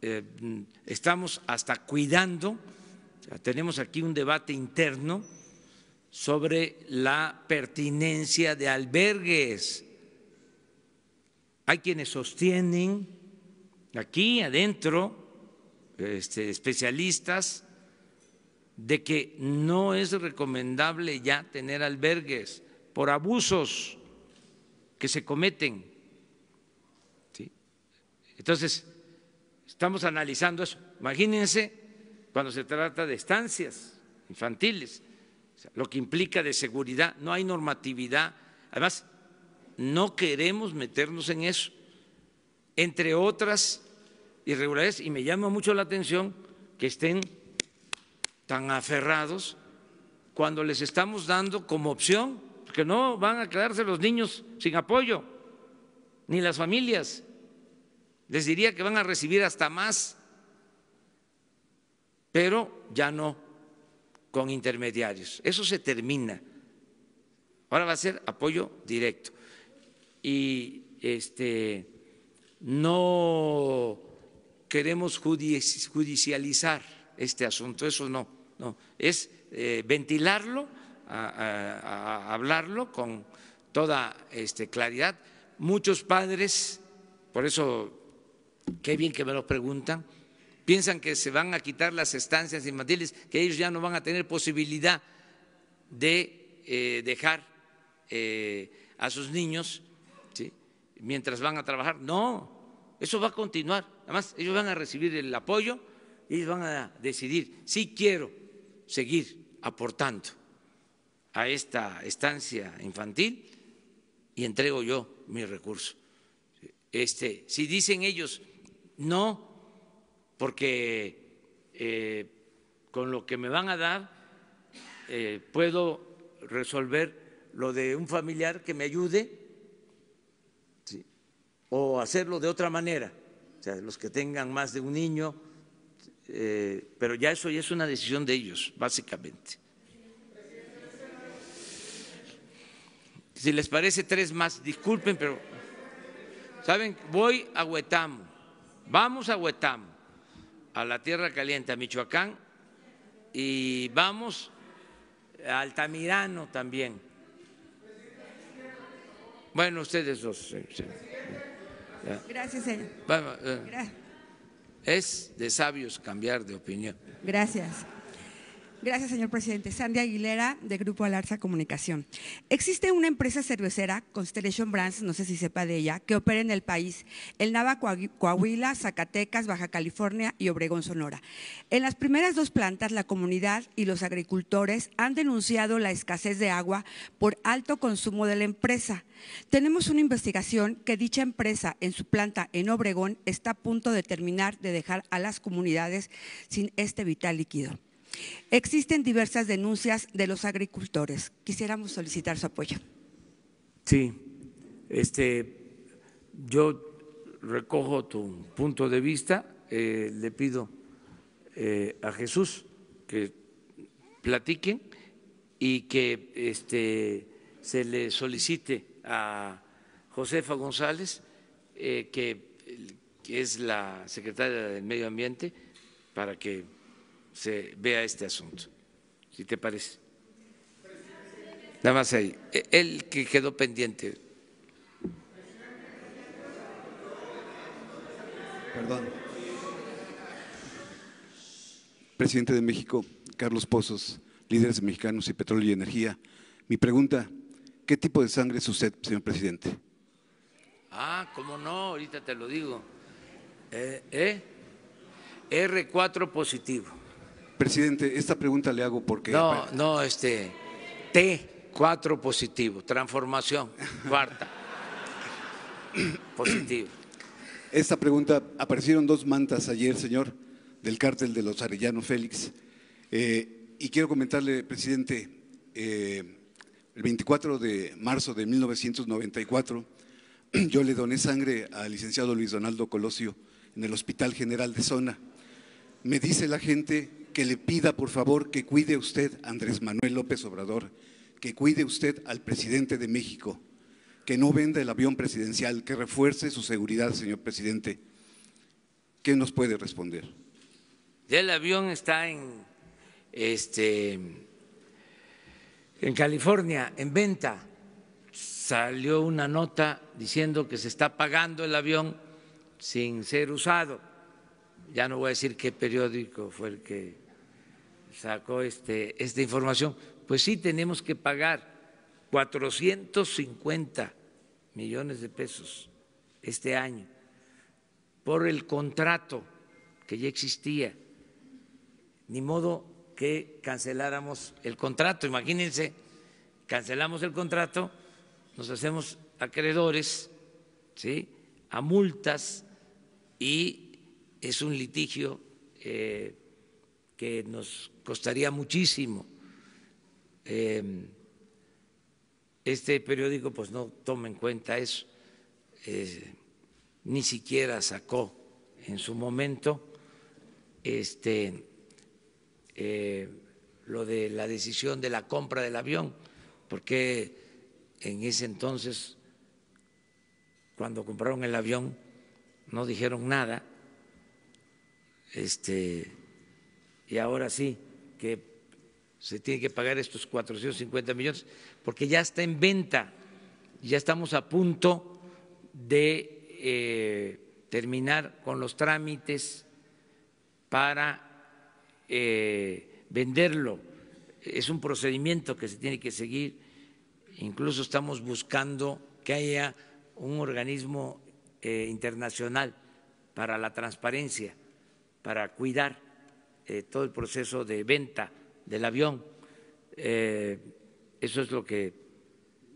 Eh, estamos hasta cuidando, tenemos aquí un debate interno sobre la pertinencia de albergues. Hay quienes sostienen aquí adentro, este, especialistas, de que no es recomendable ya tener albergues por abusos que se cometen. Entonces, estamos analizando eso. Imagínense cuando se trata de estancias infantiles lo que implica de seguridad, no hay normatividad. Además, no queremos meternos en eso, entre otras irregularidades, y me llama mucho la atención que estén tan aferrados cuando les estamos dando como opción, que no van a quedarse los niños sin apoyo, ni las familias. Les diría que van a recibir hasta más, pero ya no con intermediarios. Eso se termina. Ahora va a ser apoyo directo. Y este, no queremos judicializar este asunto, eso no, no. Es eh, ventilarlo, hablarlo con toda este, claridad. Muchos padres, por eso, qué bien que me lo preguntan, piensan que se van a quitar las estancias infantiles, que ellos ya no van a tener posibilidad de eh, dejar eh, a sus niños mientras van a trabajar. No, eso va a continuar. Además, ellos van a recibir el apoyo, ellos van a decidir si quiero seguir aportando a esta estancia infantil y entrego yo mi recurso. Este, si dicen ellos, no, porque eh, con lo que me van a dar eh, puedo resolver lo de un familiar que me ayude o hacerlo de otra manera, o sea, los que tengan más de un niño, eh, pero ya eso ya es una decisión de ellos, básicamente. Si les parece tres más, disculpen, pero saben, voy a Huetamo, vamos a Huetamo a la Tierra Caliente, a Michoacán, y vamos a Altamirano también. Bueno, ustedes dos. Gracias, señor. Eh. Es de sabios cambiar de opinión. Gracias. Gracias, señor presidente. Sandy Aguilera, de Grupo Alarza Comunicación. Existe una empresa cervecera, Constellation Brands, no sé si sepa de ella, que opera en el país, el Nava, Coahuila, Zacatecas, Baja California y Obregón, Sonora. En las primeras dos plantas, la comunidad y los agricultores han denunciado la escasez de agua por alto consumo de la empresa. Tenemos una investigación que dicha empresa en su planta en Obregón está a punto de terminar de dejar a las comunidades sin este vital líquido. Existen diversas denuncias de los agricultores. Quisiéramos solicitar su apoyo. Sí, este, yo recojo tu punto de vista. Eh, le pido eh, a Jesús que platiquen y que este, se le solicite a Josefa González, eh, que es la secretaria del Medio Ambiente, para que se vea este asunto, si te parece. Nada más ahí. El que quedó pendiente. Perdón. Presidente de México, Carlos Pozos, líderes mexicanos y petróleo y energía. Mi pregunta, ¿qué tipo de sangre es usted, señor presidente? Ah, cómo no, ahorita te lo digo. Eh, eh, R4 positivo. Presidente, esta pregunta le hago porque... No, no, este, T, cuatro positivo, transformación, cuarta, positivo. Esta pregunta, aparecieron dos mantas ayer, señor, del cártel de los Arellano Félix. Eh, y quiero comentarle, presidente, eh, el 24 de marzo de 1994, yo le doné sangre al licenciado Luis Donaldo Colosio en el Hospital General de Zona. Me dice la gente que le pida por favor que cuide usted Andrés Manuel López Obrador, que cuide usted al presidente de México, que no venda el avión presidencial, que refuerce su seguridad, señor presidente. ¿Qué nos puede responder? Ya el avión está en este en California en venta. Salió una nota diciendo que se está pagando el avión sin ser usado. Ya no voy a decir qué periódico fue el que sacó este, esta información, pues sí tenemos que pagar 450 millones de pesos este año por el contrato que ya existía. Ni modo que canceláramos el contrato. Imagínense, cancelamos el contrato, nos hacemos acreedores ¿sí? a multas y es un litigio eh, que nos costaría muchísimo. Em, este periódico pues no toma en cuenta eso, ni siquiera sacó en su momento este, eh, lo de la decisión de la compra del avión, porque en ese entonces, cuando compraron el avión, no dijeron nada, este, y ahora sí que se tiene que pagar estos 450 millones, porque ya está en venta, ya estamos a punto de eh, terminar con los trámites para eh, venderlo. Es un procedimiento que se tiene que seguir, incluso estamos buscando que haya un organismo eh, internacional para la transparencia, para cuidar eh, todo el proceso de venta del avión. Eh, eso es lo que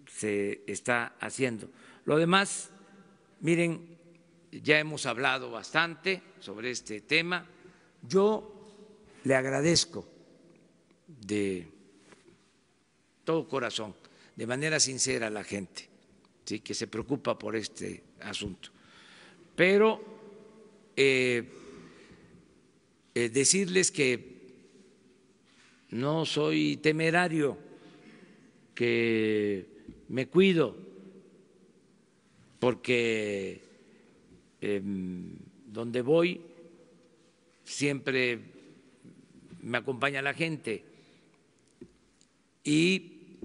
se está haciendo. Lo demás, miren, ya hemos hablado bastante sobre este tema. Yo le agradezco de todo corazón, de manera sincera a la gente ¿sí? que se preocupa por este asunto. Pero eh, eh, decirles que no soy temerario, que me cuido, porque em, donde voy siempre me acompaña la gente y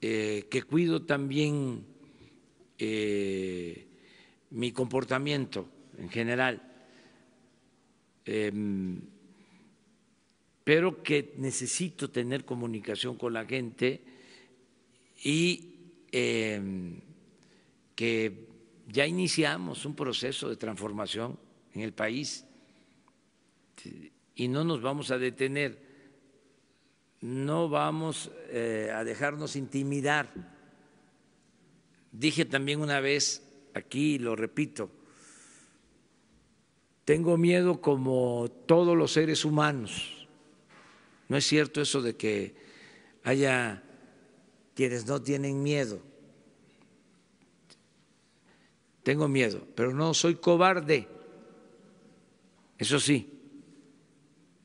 eh, que cuido también eh, mi comportamiento en general. Em, pero que necesito tener comunicación con la gente y em, que ya iniciamos un proceso de transformación en el país y no nos vamos a detener, no vamos eh, a dejarnos intimidar. Dije también una vez, aquí lo repito, tengo miedo como todos los seres humanos no es cierto eso de que haya quienes no tienen miedo. Tengo miedo, pero no soy cobarde. Eso sí.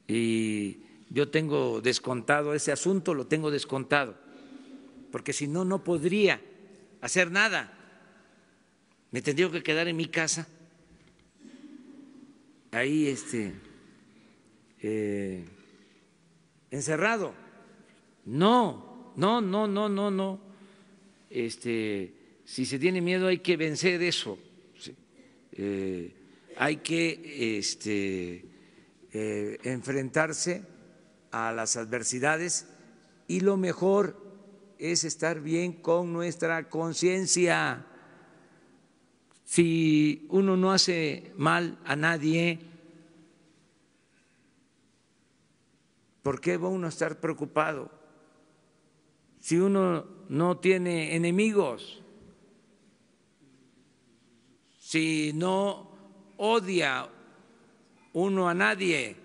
Y yo tengo descontado ese asunto, lo tengo descontado. Porque si no, no podría hacer nada. Me tendría que quedar en mi casa. Ahí este. Eh, encerrado. No, no, no, no, no, no. Este, si se tiene miedo hay que vencer eso. Eh, hay que este, eh, enfrentarse a las adversidades y lo mejor es estar bien con nuestra conciencia. Si uno no hace mal a nadie, ¿Por qué va uno a estar preocupado si uno no tiene enemigos? Si no odia uno a nadie,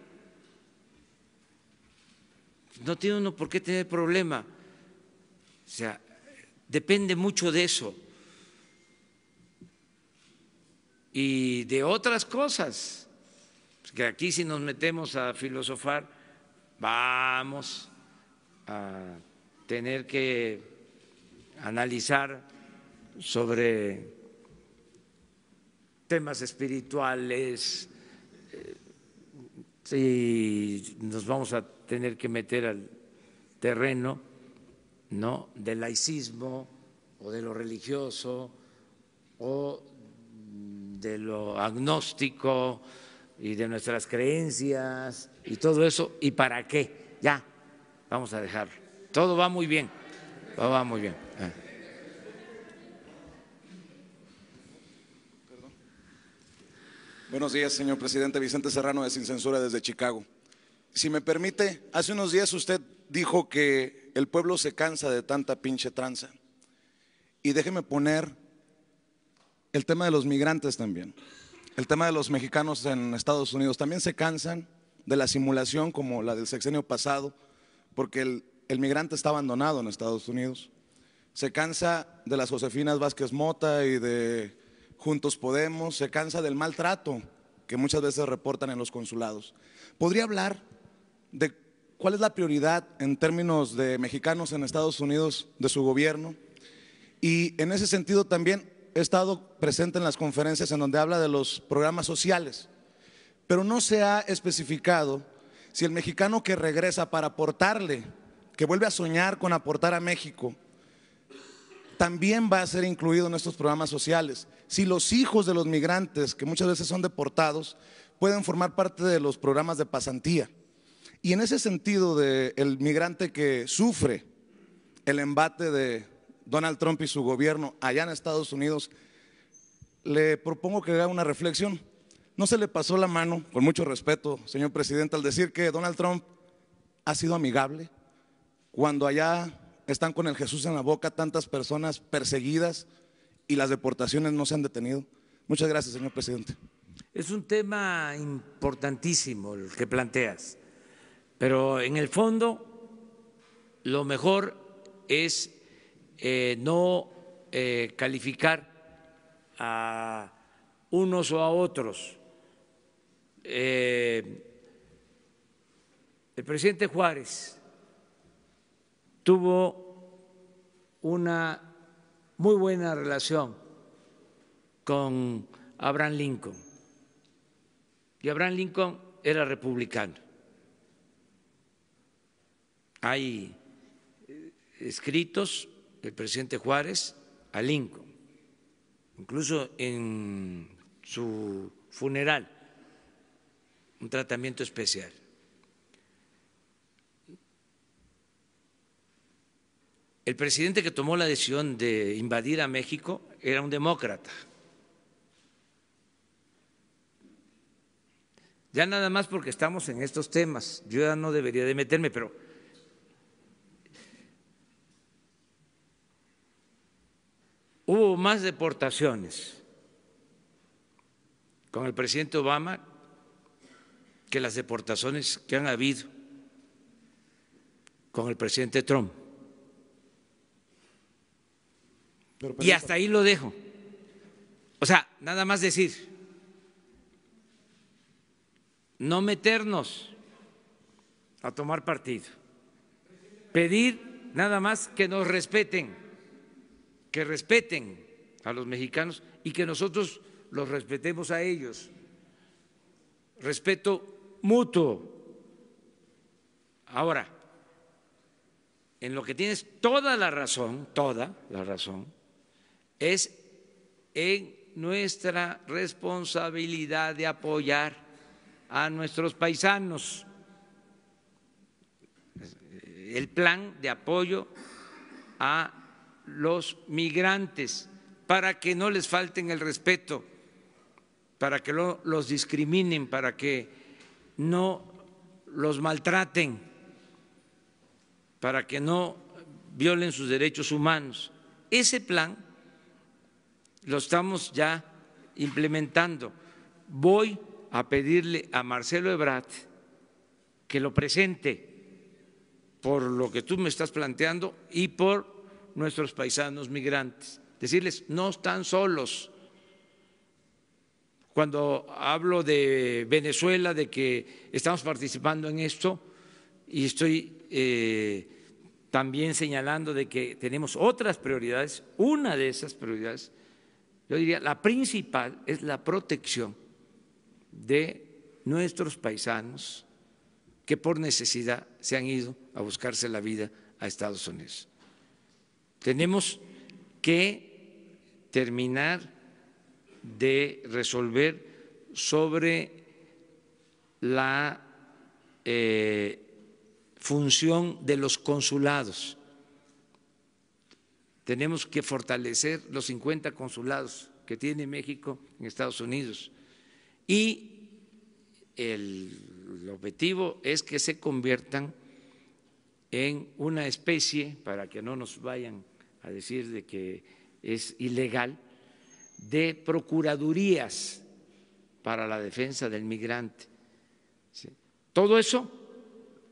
no tiene uno por qué tener problema. O sea, depende mucho de eso y de otras cosas, que aquí si nos metemos a filosofar vamos a tener que analizar sobre temas espirituales, eh, si nos vamos a tener que meter al terreno ¿no? del laicismo o de lo religioso o de lo agnóstico y de nuestras creencias y todo eso, ¿y para qué? Ya, vamos a dejarlo. Todo va muy bien, todo va muy bien. Ah. Perdón. Buenos días, señor presidente. Vicente Serrano de Sin Censura desde Chicago. Si me permite, hace unos días usted dijo que el pueblo se cansa de tanta pinche tranza. Y déjeme poner el tema de los migrantes también. El tema de los mexicanos en Estados Unidos también se cansan de la simulación como la del sexenio pasado, porque el, migrante está abandonado en Estados Unidos. Se cansa de las Josefinas Vázquez Mota y de Juntos Podemos, se cansa del maltrato que muchas veces reportan en los consulados. ¿Podría hablar de cuál es la prioridad en términos de mexicanos en Estados Unidos de su gobierno? Y en ese sentido también he estado presente en las conferencias en donde habla de los programas sociales pero no se ha especificado si el mexicano que regresa para aportarle, que vuelve a soñar con aportar a México, también va a ser incluido en estos programas sociales. Si los hijos de los migrantes, que muchas veces son deportados, pueden formar parte de los programas de pasantía. Y en ese sentido, de el migrante que sufre el embate de Donald Trump y su gobierno allá en Estados Unidos, le propongo que haga una reflexión. No se le pasó la mano, con mucho respeto, señor presidente, al decir que Donald Trump ha sido amigable cuando allá están con el Jesús en la boca tantas personas perseguidas y las deportaciones no se han detenido. Muchas gracias, señor presidente. Es un tema importantísimo el que planteas, pero en el fondo lo mejor es eh, no eh, calificar a unos o a otros eh, el presidente Juárez tuvo una muy buena relación con Abraham Lincoln. Y Abraham Lincoln era republicano. Hay eh, escritos del presidente Juárez a Lincoln, incluso en su funeral un tratamiento especial. El presidente que tomó la decisión de invadir a México era un demócrata. Ya nada más porque estamos en estos temas, yo ya no debería de meterme, pero hubo más deportaciones con el presidente Obama que las deportaciones que han habido con el presidente Trump. y hasta ahí lo dejo. O sea, nada más decir, no meternos a tomar partido, pedir nada más que nos respeten, que respeten a los mexicanos y que nosotros los respetemos a ellos. Respeto mutuo. Ahora, en lo que tienes toda la razón, toda la razón, es en nuestra responsabilidad de apoyar a nuestros paisanos. El plan de apoyo a los migrantes para que no les falten el respeto, para que no los discriminen, para que no los maltraten, para que no violen sus derechos humanos. Ese plan lo estamos ya implementando. Voy a pedirle a Marcelo Ebrard que lo presente por lo que tú me estás planteando y por nuestros paisanos migrantes. Decirles, no están solos, cuando hablo de Venezuela, de que estamos participando en esto y estoy eh, también señalando de que tenemos otras prioridades, una de esas prioridades, yo diría, la principal es la protección de nuestros paisanos que por necesidad se han ido a buscarse la vida a Estados Unidos. Tenemos que terminar de resolver sobre la eh, función de los consulados. Tenemos que fortalecer los 50 consulados que tiene México en Estados Unidos. Y el, el objetivo es que se conviertan en una especie, para que no nos vayan a decir de que es ilegal, de procuradurías para la defensa del migrante. Todo eso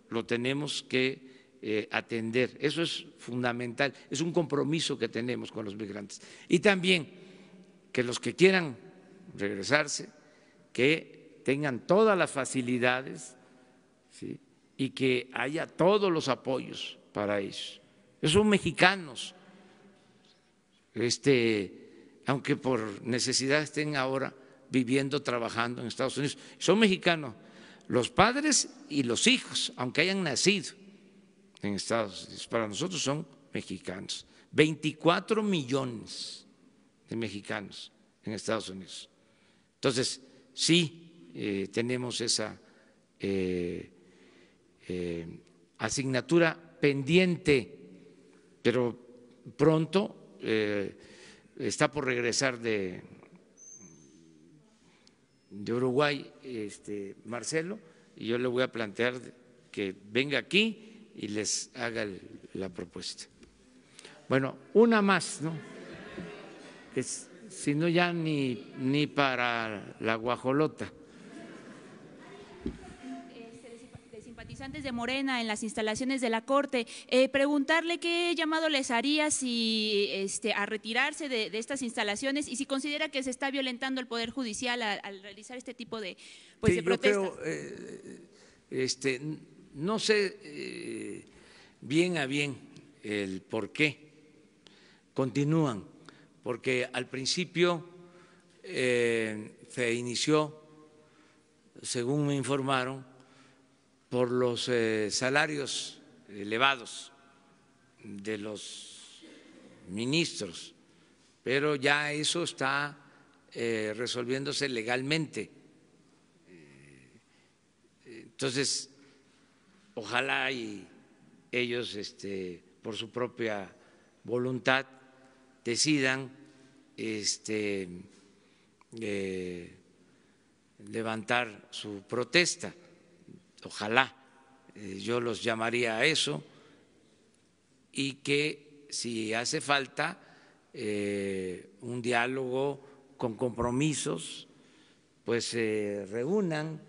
lo tenemos que eh, atender, eso es fundamental, es un compromiso que tenemos con los migrantes. Y también que los que quieran regresarse, que tengan todas las facilidades y que haya todos los apoyos para ellos. Esos mexicanos. Este, aunque por necesidad estén ahora viviendo, trabajando en Estados Unidos. Son mexicanos, los padres y los hijos, aunque hayan nacido en Estados Unidos. Para nosotros son mexicanos. 24 millones de mexicanos en Estados Unidos. Entonces, sí eh, tenemos esa eh, eh, asignatura pendiente, pero pronto está por regresar de, de Uruguay este, Marcelo y yo le voy a plantear que venga aquí y les haga la propuesta. Bueno, una más, ¿no? Es, si no ya ni, ni para la guajolota. Antes de Morena en las instalaciones de la Corte. Eh, preguntarle qué llamado les haría si, este, a retirarse de, estas instalaciones y si considera que se está violentando el Poder Judicial al, realizar este tipo de, pues, protestas. Eh, este, no sé eh, bien a bien el por qué continúan, porque al principio se inició, según me informaron, por los eh, salarios elevados de los ministros, pero ya eso está eh, resolviéndose legalmente. Eh, entonces, ojalá y ellos, este, por su propia voluntad, decidan este, levantar su protesta ojalá eh, yo los llamaría a eso, y que si hace falta eh, un diálogo con compromisos, pues se reúnan,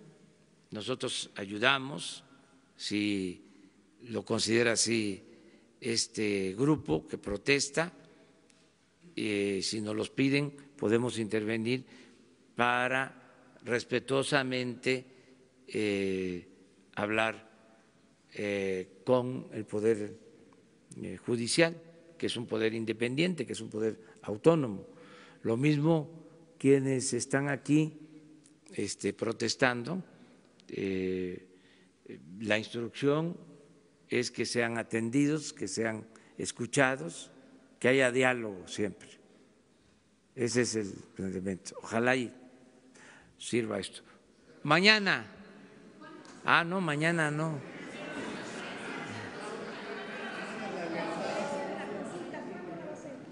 nosotros ayudamos, si lo considera así este grupo que protesta, y eh, si nos los piden, podemos intervenir para respetuosamente hablar eh, con el Poder eh, Judicial, que es un poder independiente, que es un poder autónomo. Lo mismo quienes están aquí este, protestando, eh, la instrucción es que sean atendidos, que sean escuchados, que haya diálogo siempre. Ese es el planteamiento. Ojalá y sirva esto. Mañana. Ah, no, mañana no.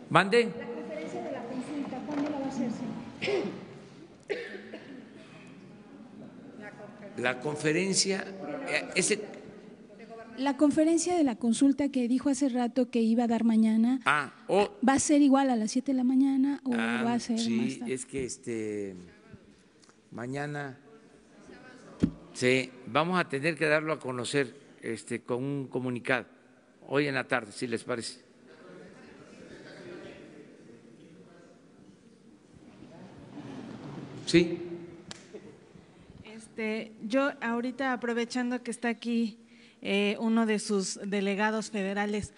¿Mande? La conferencia de la consulta, ¿cuándo la va a hacerse? La conferencia, eh, ese, la conferencia de la consulta que dijo hace rato que iba a dar mañana. Ah, o oh. ¿Va a ser igual a las 7 de la mañana o ah, va a ser más tarde? es que este mañana Sí, vamos a tener que darlo a conocer este, con un comunicado hoy en la tarde, si les parece. Sí. Este, yo ahorita aprovechando que está aquí eh, uno de sus delegados federales.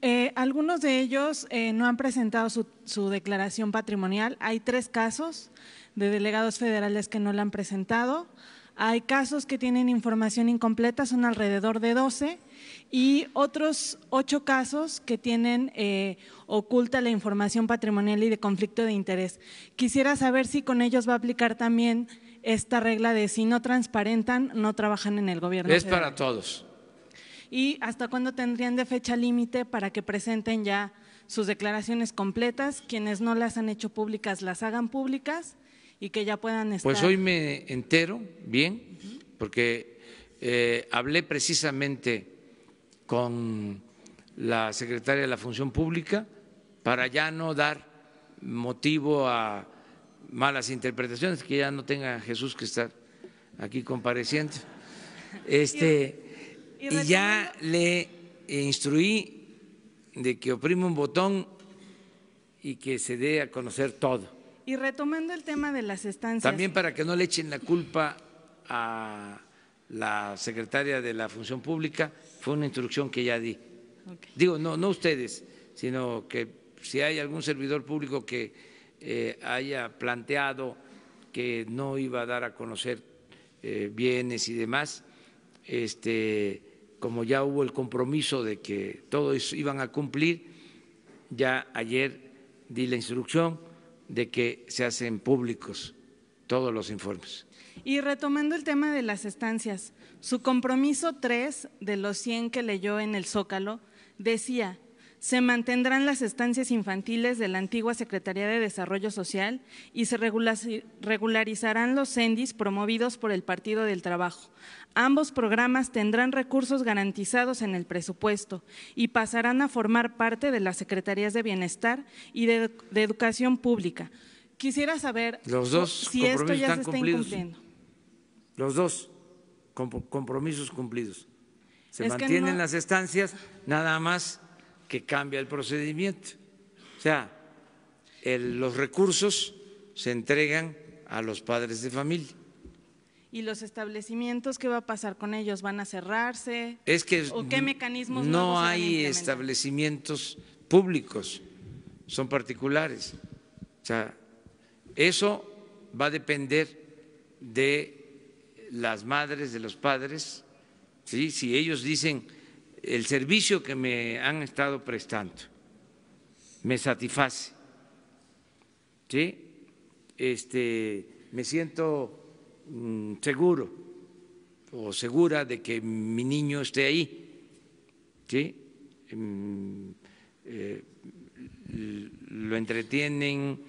Eh, algunos de ellos eh, no han presentado su, su, declaración patrimonial. Hay tres casos de delegados federales que no la han presentado. Hay casos que tienen información incompleta, son alrededor de 12, y otros ocho casos que tienen eh, oculta la información patrimonial y de conflicto de interés. Quisiera saber si con ellos va a aplicar también esta regla de si no transparentan, no trabajan en el gobierno. Es para todos. ¿Y hasta cuándo tendrían de fecha límite para que presenten ya sus declaraciones completas? Quienes no las han hecho públicas, las hagan públicas y que ya puedan pues estar. Pues hoy me entero bien, porque eh, hablé precisamente con la secretaria de la Función Pública para ya no dar motivo a malas interpretaciones, que ya no tenga Jesús que estar aquí compareciendo. Este, y, ya le instruí de que oprime un botón y que se dé a conocer todo. Y retomando el tema de las estancias. También para que no le echen la culpa a la secretaria de la Función Pública, fue una instrucción que ya di. Digo, no, no ustedes, sino que si hay algún servidor público que eh, haya planteado que no iba a dar a conocer eh, bienes y demás, este, como ya hubo el compromiso de que todos iban a cumplir, ya ayer di la instrucción de que se hacen públicos todos los informes. Y retomando el tema de las estancias, su compromiso 3 de los 100 que leyó en el Zócalo decía se mantendrán las estancias infantiles de la antigua Secretaría de Desarrollo Social y se regularizarán los CENDIS promovidos por el Partido del Trabajo. Ambos programas tendrán recursos garantizados en el presupuesto y pasarán a formar parte de las Secretarías de Bienestar y de, Educación Pública. Quisiera saber si esto ya se está cumplidos. Los dos compromisos cumplidos. Se mantienen las estancias, nada más que cambia el procedimiento. O sea, los recursos se entregan a los padres de familia. ¿Y los establecimientos qué va a pasar con ellos? ¿Van a cerrarse? Es que ¿O qué mecanismos no hay establecimientos públicos, son particulares. O sea, eso va a depender de las madres, de los padres. ¿sí? Si ellos dicen el servicio que me han estado prestando me satisface. ¿sí? Este, me siento mm, seguro o segura de que mi niño esté ahí. Mm, eh, lo entretienen,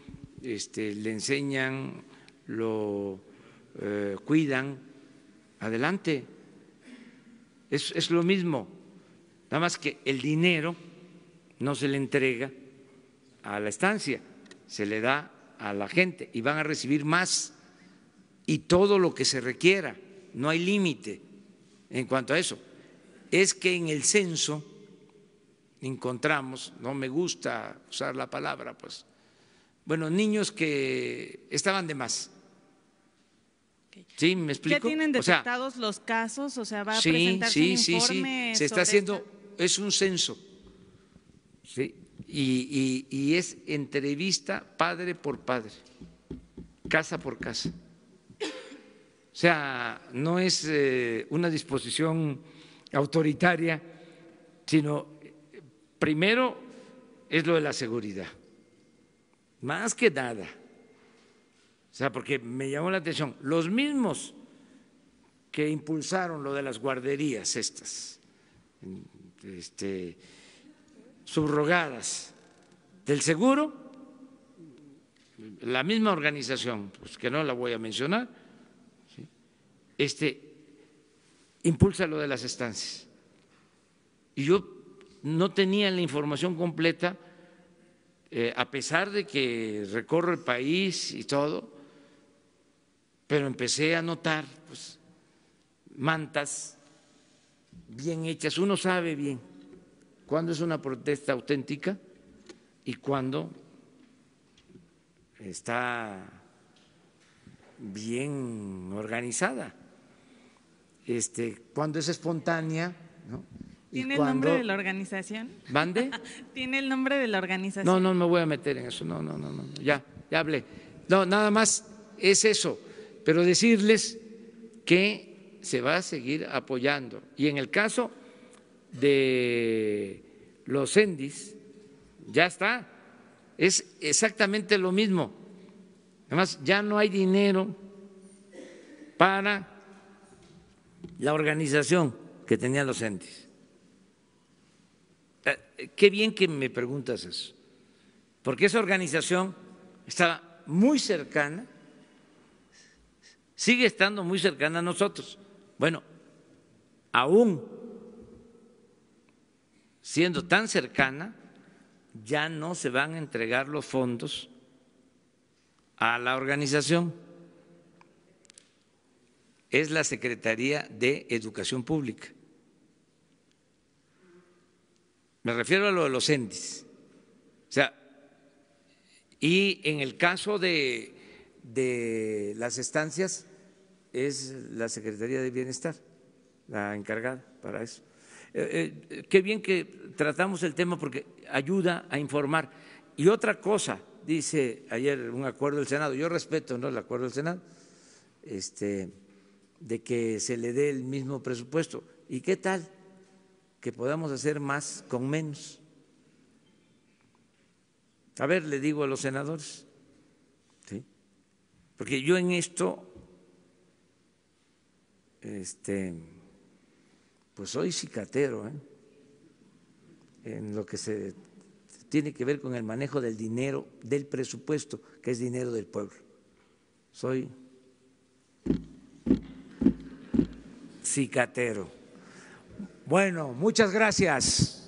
este, le enseñan, lo eh, cuidan. Adelante. es lo mismo Nada más que el dinero no se le entrega a la estancia, se le da a la gente y van a recibir más y todo lo que se requiera, no hay límite en cuanto a eso. Es que en el censo encontramos, no me gusta usar la palabra, pues, bueno, niños que estaban de más. ¿Sí? ¿Me explico? ¿Ya tienen detectados los casos? O sea, va a sí, presentarse sí, un informe sí, sí. Se está haciendo es un censo. Y, es entrevista padre por padre, casa por casa. O sea, no es eh, una disposición autoritaria, sino primero es lo de la seguridad, más que nada. O sea, porque me llamó la atención, los mismos que impulsaron lo de las guarderías estas, este, subrogadas del seguro, la misma organización, pues que no la voy a mencionar, este, impulsa lo de las estancias. Y yo no tenía la información completa, eh, a pesar de que recorro el país y todo, pero empecé a notar pues, mantas bien hechas. Uno sabe bien cuándo es una protesta auténtica y cuándo está bien organizada, este, cuando es espontánea. ¿Tiene el nombre de la organización? ¿Bande? ¿Tiene el nombre de la organización? No, no me voy a meter en eso, no, no, no, no, ya, ya hablé. No, nada más es eso, pero decirles que se va a seguir apoyando. Y en el caso de los ENDIS, ya está, es exactamente lo mismo. Además, ya no hay dinero para la organización que tenían los ENDIS. Eh, eh, qué bien que me preguntas eso, porque esa organización estaba muy cercana, sigue estando muy cercana a nosotros. Bueno, aún siendo tan cercana, ya no se van a entregar los fondos a la organización. Es la Secretaría de Educación Pública. Me refiero a lo de los ENDIS. O sea, y en el caso de, de las estancias es la Secretaría de Bienestar, la encargada para eso. Eh, eh, qué bien que tratamos el tema porque ayuda a informar. Y otra cosa, dice ayer un acuerdo del Senado, yo respeto ¿no? el acuerdo del Senado, este, de que se le dé el mismo presupuesto. ¿Y qué tal que podamos hacer más con menos? A ver, le digo a los senadores, porque yo en esto este, pues soy cicatero ¿eh? en lo que se tiene que ver con el manejo del dinero, del presupuesto, que es dinero del pueblo. Soy cicatero. Bueno, muchas gracias.